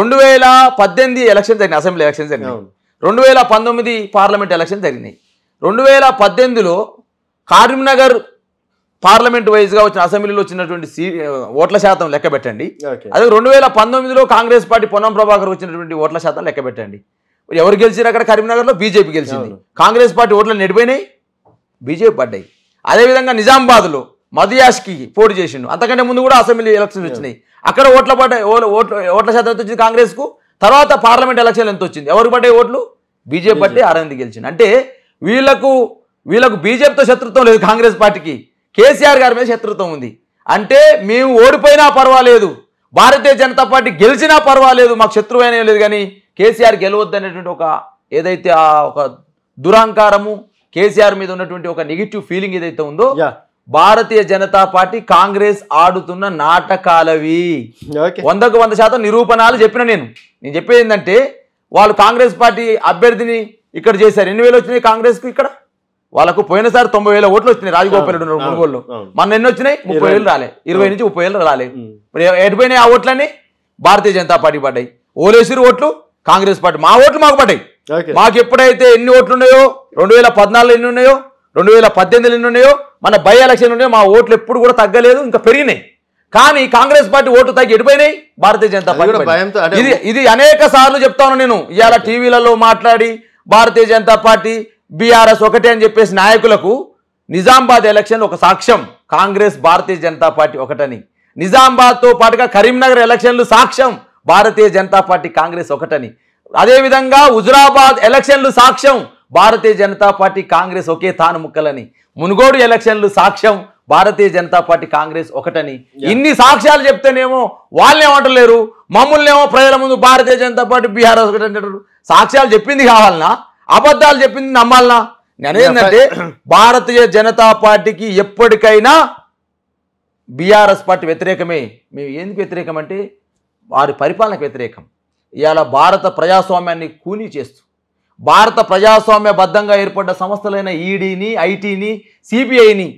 S2: రెండు వేల పద్దెనిమిది ఎలక్షన్ జరిగినాయి అసెంబ్లీ ఎలక్షన్ జరిగినాయి రెండు వేల పంతొమ్మిది పార్లమెంట్ ఎలక్షన్ జరిగినాయి రెండు వేల పద్దెనిమిదిలో కరీంనగర్ పార్లమెంట్ వైజ్గా వచ్చిన అసెంబ్లీలో వచ్చినటువంటి సీ ఓట్ల శాతం లెక్క పెట్టండి అదే రెండు వేల పంతొమ్మిదిలో కాంగ్రెస్ పార్టీ పొన్నం ప్రభాకర్ వచ్చినటువంటి ఓట్ల శాతం లెక్క పెట్టండి ఎవరు గెలిచారు అక్కడ కరీంనగర్లో బీజేపీ గెలిచింది కాంగ్రెస్ పార్టీ ఓట్లు నెడిపోయినాయి బీజేపీ పడ్డాయి అదేవిధంగా నిజామాబాద్లో మదియాష్కి పోటీ చేసిండు అంతకంటే ముందు కూడా అసెంబ్లీ ఎలక్షన్స్ వచ్చినాయి అక్కడ ఓట్ల పడ్డ ఓట్ల ఓట్ల శాతం ఎంత వచ్చింది కాంగ్రెస్కు తర్వాత పార్లమెంట్ ఎలక్షన్లు ఎంత వచ్చింది ఎవరు పడ్డాయి ఓట్లు బీజేపీ పట్టి అరవింద్ గెలిచింది అంటే వీళ్లకు వీళ్ళకు బీజేపీతో శత్రుత్వం లేదు కాంగ్రెస్ పార్టీకి కేసీఆర్ గారి మీద శత్రుత్వం ఉంది అంటే మేము ఓడిపోయినా పర్వాలేదు భారతీయ జనతా పార్టీ గెలిచినా పర్వాలేదు మాకు శత్రువైన లేదు కానీ కేసీఆర్ గెలవద్దు అనేటువంటి ఒక ఏదైతే ఆ ఒక దురహంకారము కేసీఆర్ మీద ఉన్నటువంటి ఒక నెగిటివ్ ఫీలింగ్ ఏదైతే ఉందో భారతీయ జనతా పార్టీ కాంగ్రెస్ ఆడుతున్న నాటకాలవి వందకు వంద శాతం నిరూపణాలు చెప్పిన నేను నేను చెప్పేది ఏంటంటే వాళ్ళు కాంగ్రెస్ పార్టీ అభ్యర్థిని ఇక్కడ చేశారు ఎన్ని వేలు వచ్చినాయి కు ఇక్కడ వాళ్ళకు పోయినసారి తొంభై వేల ఓట్లు వచ్చినాయి రాజగోపాల్ రెడ్డి కొనుగోలు మన ఎన్ని వచ్చినాయి ముప్పై వేలు రాలే ఇరవై నుంచి ముప్పై వేలు రాలే మరి ఎటుపోయినాయి ఆ ఓట్లన్నీ భారతీయ జనతా పార్టీ పడ్డాయి ఓలేసిరు ఓట్లు కాంగ్రెస్ పార్టీ మా ఓట్లు మాకు పడ్డాయి మాకు ఎప్పుడైతే ఎన్ని ఓట్లు ఉన్నాయో రెండు వేల పద్నాలుగులో ఎన్ని ఉన్నాయో రెండు వేల పద్దెనిమిదిలో ఎన్ని ఉన్నాయో మన బై ఎలక్షన్ ఉన్నాయో మా ఓట్లు ఎప్పుడు కూడా తగ్గలేదు ఇంకా పెరిగినాయి కానీ కాంగ్రెస్ పార్టీ ఓట్లు తగ్గి ఎడిపోయినాయి భారతీయ జనతా పార్టీ ఇది ఇది అనేక సార్లు చెప్తాను నేను ఇవాళ టీవీలలో మాట్లాడి భారతీయ జనతా పార్టీ బీఆర్ఎస్ ఒకటే అని చెప్పేసి నాయకులకు నిజామాబాద్ ఎలక్షన్ ఒక సాక్ష్యం కాంగ్రెస్ భారతీయ జనతా పార్టీ ఒకటని నిజామాబాద్తో పాటుగా కరీంనగర్ ఎలక్షన్లు సాక్ష్యం భారతీయ జనతా పార్టీ కాంగ్రెస్ ఒకటని అదేవిధంగా హుజురాబాద్ ఎలక్షన్లు సాక్ష్యం భారతీయ జనతా పార్టీ కాంగ్రెస్ ఒకే తాను ముక్కలని మునుగోడు ఎలక్షన్లు సాక్ష్యం భారతీయ జనతా పార్టీ కాంగ్రెస్ ఒకటని ఇన్ని సాక్ష్యాలు చెప్తేనేమో వాళ్ళేమంటలేరు మమ్మల్నేమో ప్రజల ముందు భారతీయ జనతా పార్టీ బీఆర్ఎస్ ఒకటి అంటారు సాక్ష్యాలు చెప్పింది కావాలనా అబద్ధాలు చెప్పింది నమ్మాలనా నేనేంటంటే భారతీయ జనతా పార్టీకి ఎప్పటికైనా బీఆర్ఎస్ పార్టీ వ్యతిరేకమే మేము ఎందుకు వ్యతిరేకం అంటే వారి పరిపాలనకు వ్యతిరేకం ఇవాళ భారత ప్రజాస్వామ్యాన్ని కూలీ చేస్తూ భారత ప్రజాస్వామ్యబద్ధంగా ఏర్పడ్డ సంస్థలైన ఈడీని ఐటీని సిబిఐని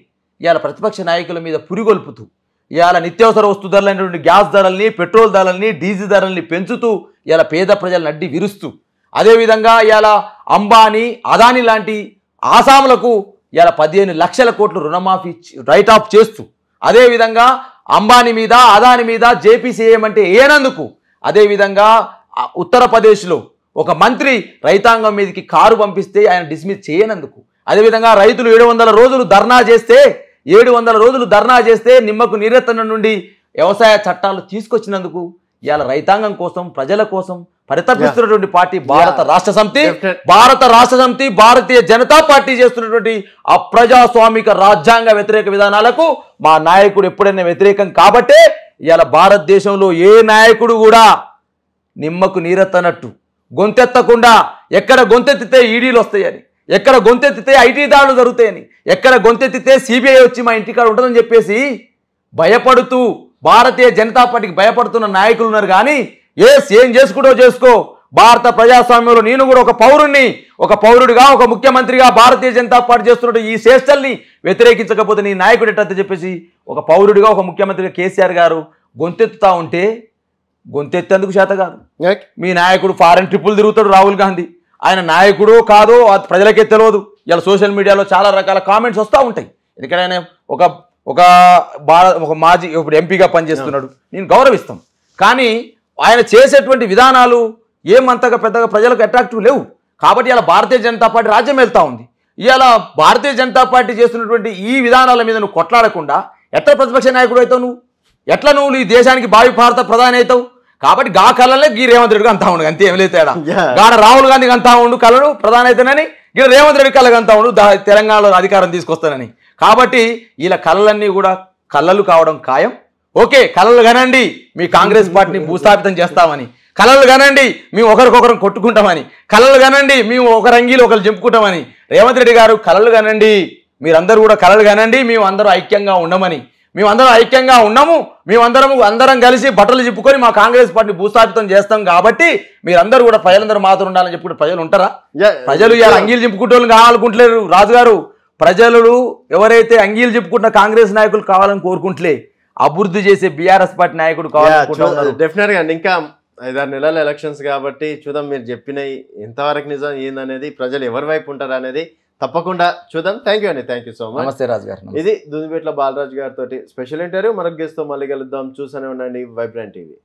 S2: ఇవాళ ప్రతిపక్ష నాయకుల మీద పురిగొల్పుతూ ఇవాళ నిత్యావసర వస్తు ధరలైనటువంటి గ్యాస్ ధరల్ని పెట్రోల్ ధరల్ని డీజిల్ ధరల్ని పెంచుతూ ఇలా పేద ప్రజలను అడ్డి విరుస్తూ అదేవిధంగా ఇవాళ అంబానీ అదానీ లాంటి ఆసాములకు ఇవాళ పదిహేను లక్షల కోట్లు రుణమాఫీ రైట్ ఆఫ్ చేస్తూ అదేవిధంగా అంబానీ మీద అదాని మీద జేపీసీఎం అంటే ఏనందుకు అదేవిధంగా ఉత్తరప్రదేశ్లో ఒక మంత్రి రైతాంగం మీదకి కారు పంపిస్తే ఆయన డిస్మిస్ చేయనందుకు అదేవిధంగా రైతులు ఏడు వందల రోజులు ధర్నా చేస్తే ఏడు వందల రోజులు ధర్నా చేస్తే నిమ్మకు నీరెత్తన నుండి వ్యవసాయ చట్టాలు తీసుకొచ్చినందుకు ఇవాళ రైతాంగం కోసం ప్రజల కోసం పరితపిస్తున్నటువంటి పార్టీ భారత రాష్ట్ర సమితి భారత రాష్ట్ర సమితి భారతీయ జనతా పార్టీ చేస్తున్నటువంటి అప్రజాస్వామిక రాజ్యాంగ వ్యతిరేక విధానాలకు మా నాయకుడు ఎప్పుడైనా వ్యతిరేకం కాబట్టే ఇవాళ భారతదేశంలో ఏ నాయకుడు కూడా నిమ్మకు నీరెత్తనట్టు గొంతెత్తకుండా ఎక్కడ గొంతెత్తితే ఈడీలు వస్తాయని ఎక్కడ గొంతెత్తితే ఐటీ దాడులు జరుగుతాయని ఎక్కడ గొంతెత్తితే సిబిఐ వచ్చి మా ఇంటికాడ ఉంటుందని చెప్పేసి భయపడుతూ భారతీయ జనతా పార్టీకి భయపడుతున్న నాయకులు ఉన్నారు కానీ ఏస్ ఏం చేసుకుంటో చేసుకో భారత ప్రజాస్వామ్యంలో నేను కూడా ఒక పౌరుణ్ణి ఒక పౌరుడిగా ఒక ముఖ్యమంత్రిగా భారతీయ జనతా పార్టీ చేస్తున్న ఈ శ్రేష్టల్ని వ్యతిరేకించకపోతే నీ నాయకుడు ఎట్టని చెప్పేసి ఒక పౌరుడిగా ఒక ముఖ్యమంత్రిగా కేసీఆర్ గారు గొంతెత్తుతా ఉంటే గొంతెత్తేందుకు చేత కాదు మీ నాయకుడు ఫారెన్ ట్రిప్పులు తిరుగుతాడు రాహుల్ గాంధీ ఆయన నాయకుడు కాదో అది ప్రజలకే తెలియదు ఇలా సోషల్ మీడియాలో చాలా రకాల కామెంట్స్ వస్తూ ఉంటాయి ఎందుకంటే ఆయన ఒక ఒక భారత ఒక మాజీ ఇప్పుడు ఎంపీగా పనిచేస్తున్నాడు నేను గౌరవిస్తాం కానీ ఆయన చేసేటువంటి విధానాలు ఏమంతగా పెద్దగా ప్రజలకు అట్రాక్టివ్ లేవు కాబట్టి ఇలా భారతీయ జనతా పార్టీ రాజ్యం వెళ్తూ ఉంది ఇవాళ భారతీయ జనతా పార్టీ చేస్తున్నటువంటి ఈ విధానాల మీద నువ్వు కొట్లాడకుండా ఎట్లా ప్రతిపక్ష నాయకుడు అవుతావు నువ్వు ఎట్లా నువ్వు ఈ దేశానికి భావి భారత ప్రధాని అవుతావు కాబట్టి గా కళలే గీ రేవంత్ రెడ్డికి అంతా ఉండు అంతే ఏం లేదు గాడ రాహుల్ గాంధీకి అంతా ఉండు కళను ప్రధాని అయితేనని గీ రేవంత్ రెడ్డి కళకు అంతా ఉండు తెలంగాణలో అధికారం తీసుకొస్తానని కాబట్టి వీళ్ళ కళలన్నీ కూడా కళ్ళలు కావడం ఖాయం ఓకే కళలు కనండి మీ కాంగ్రెస్ పార్టీని భూస్థాపితం చేస్తామని కళలు కనండి మేము ఒకరికొకరం కొట్టుకుంటామని కళలు కనండి మేము ఒక రంగీలు ఒకరు చెప్పుకుంటామని రేవంత్ రెడ్డి గారు కళలు కనండి మీరందరూ కూడా కళలు కనండి మేము అందరూ ఐక్యంగా ఉండమని మేమందరం ఐక్యంగా ఉన్నాము మేమందరం అందరం కలిసి బట్టలు చెప్పుకొని మా కాంగ్రెస్ పార్టీని భూస్థాపితం చేస్తాం కాబట్టి మీరందరూ కూడా ప్రజలందరూ మాత్రం ఉండాలని చెప్పుకుంటే ప్రజలు ఉంటారా ప్రజలు ఇలా అంగీలు చెప్పుకుంటే కావాలనుకుంటలేరు రాజుగారు ప్రజలు ఎవరైతే అంగీలు చెప్పుకుంటున్న కాంగ్రెస్ నాయకులు కావాలని కోరుకుంటులే అభివృద్ధి చేసే బీఆర్ఎస్ పార్టీ నాయకుడు
S1: డెఫినెట్ గా ఇంకా ఐదారు నెలల ఎలక్షన్స్ కాబట్టి చూద్దాం మీరు చెప్పినవి ఎంతవరకు నిజం ఏందనేది ప్రజలు ఎవరి వైపు ఉంటారు అనేది తప్పకుండా చూద్దాం థ్యాంక్ యూ అండి థ్యాంక్ యూ సో మచ్ నమస్తే రాజు గారు ఇది దుందిపేట్ల బాలరాజు గారితో స్పెషల్ ఇంటర్వ్యూ మనకు గెస్తో మళ్ళీ కలుద్దాం చూసానే ఉండండి వైబ్రాంట్ టీవీ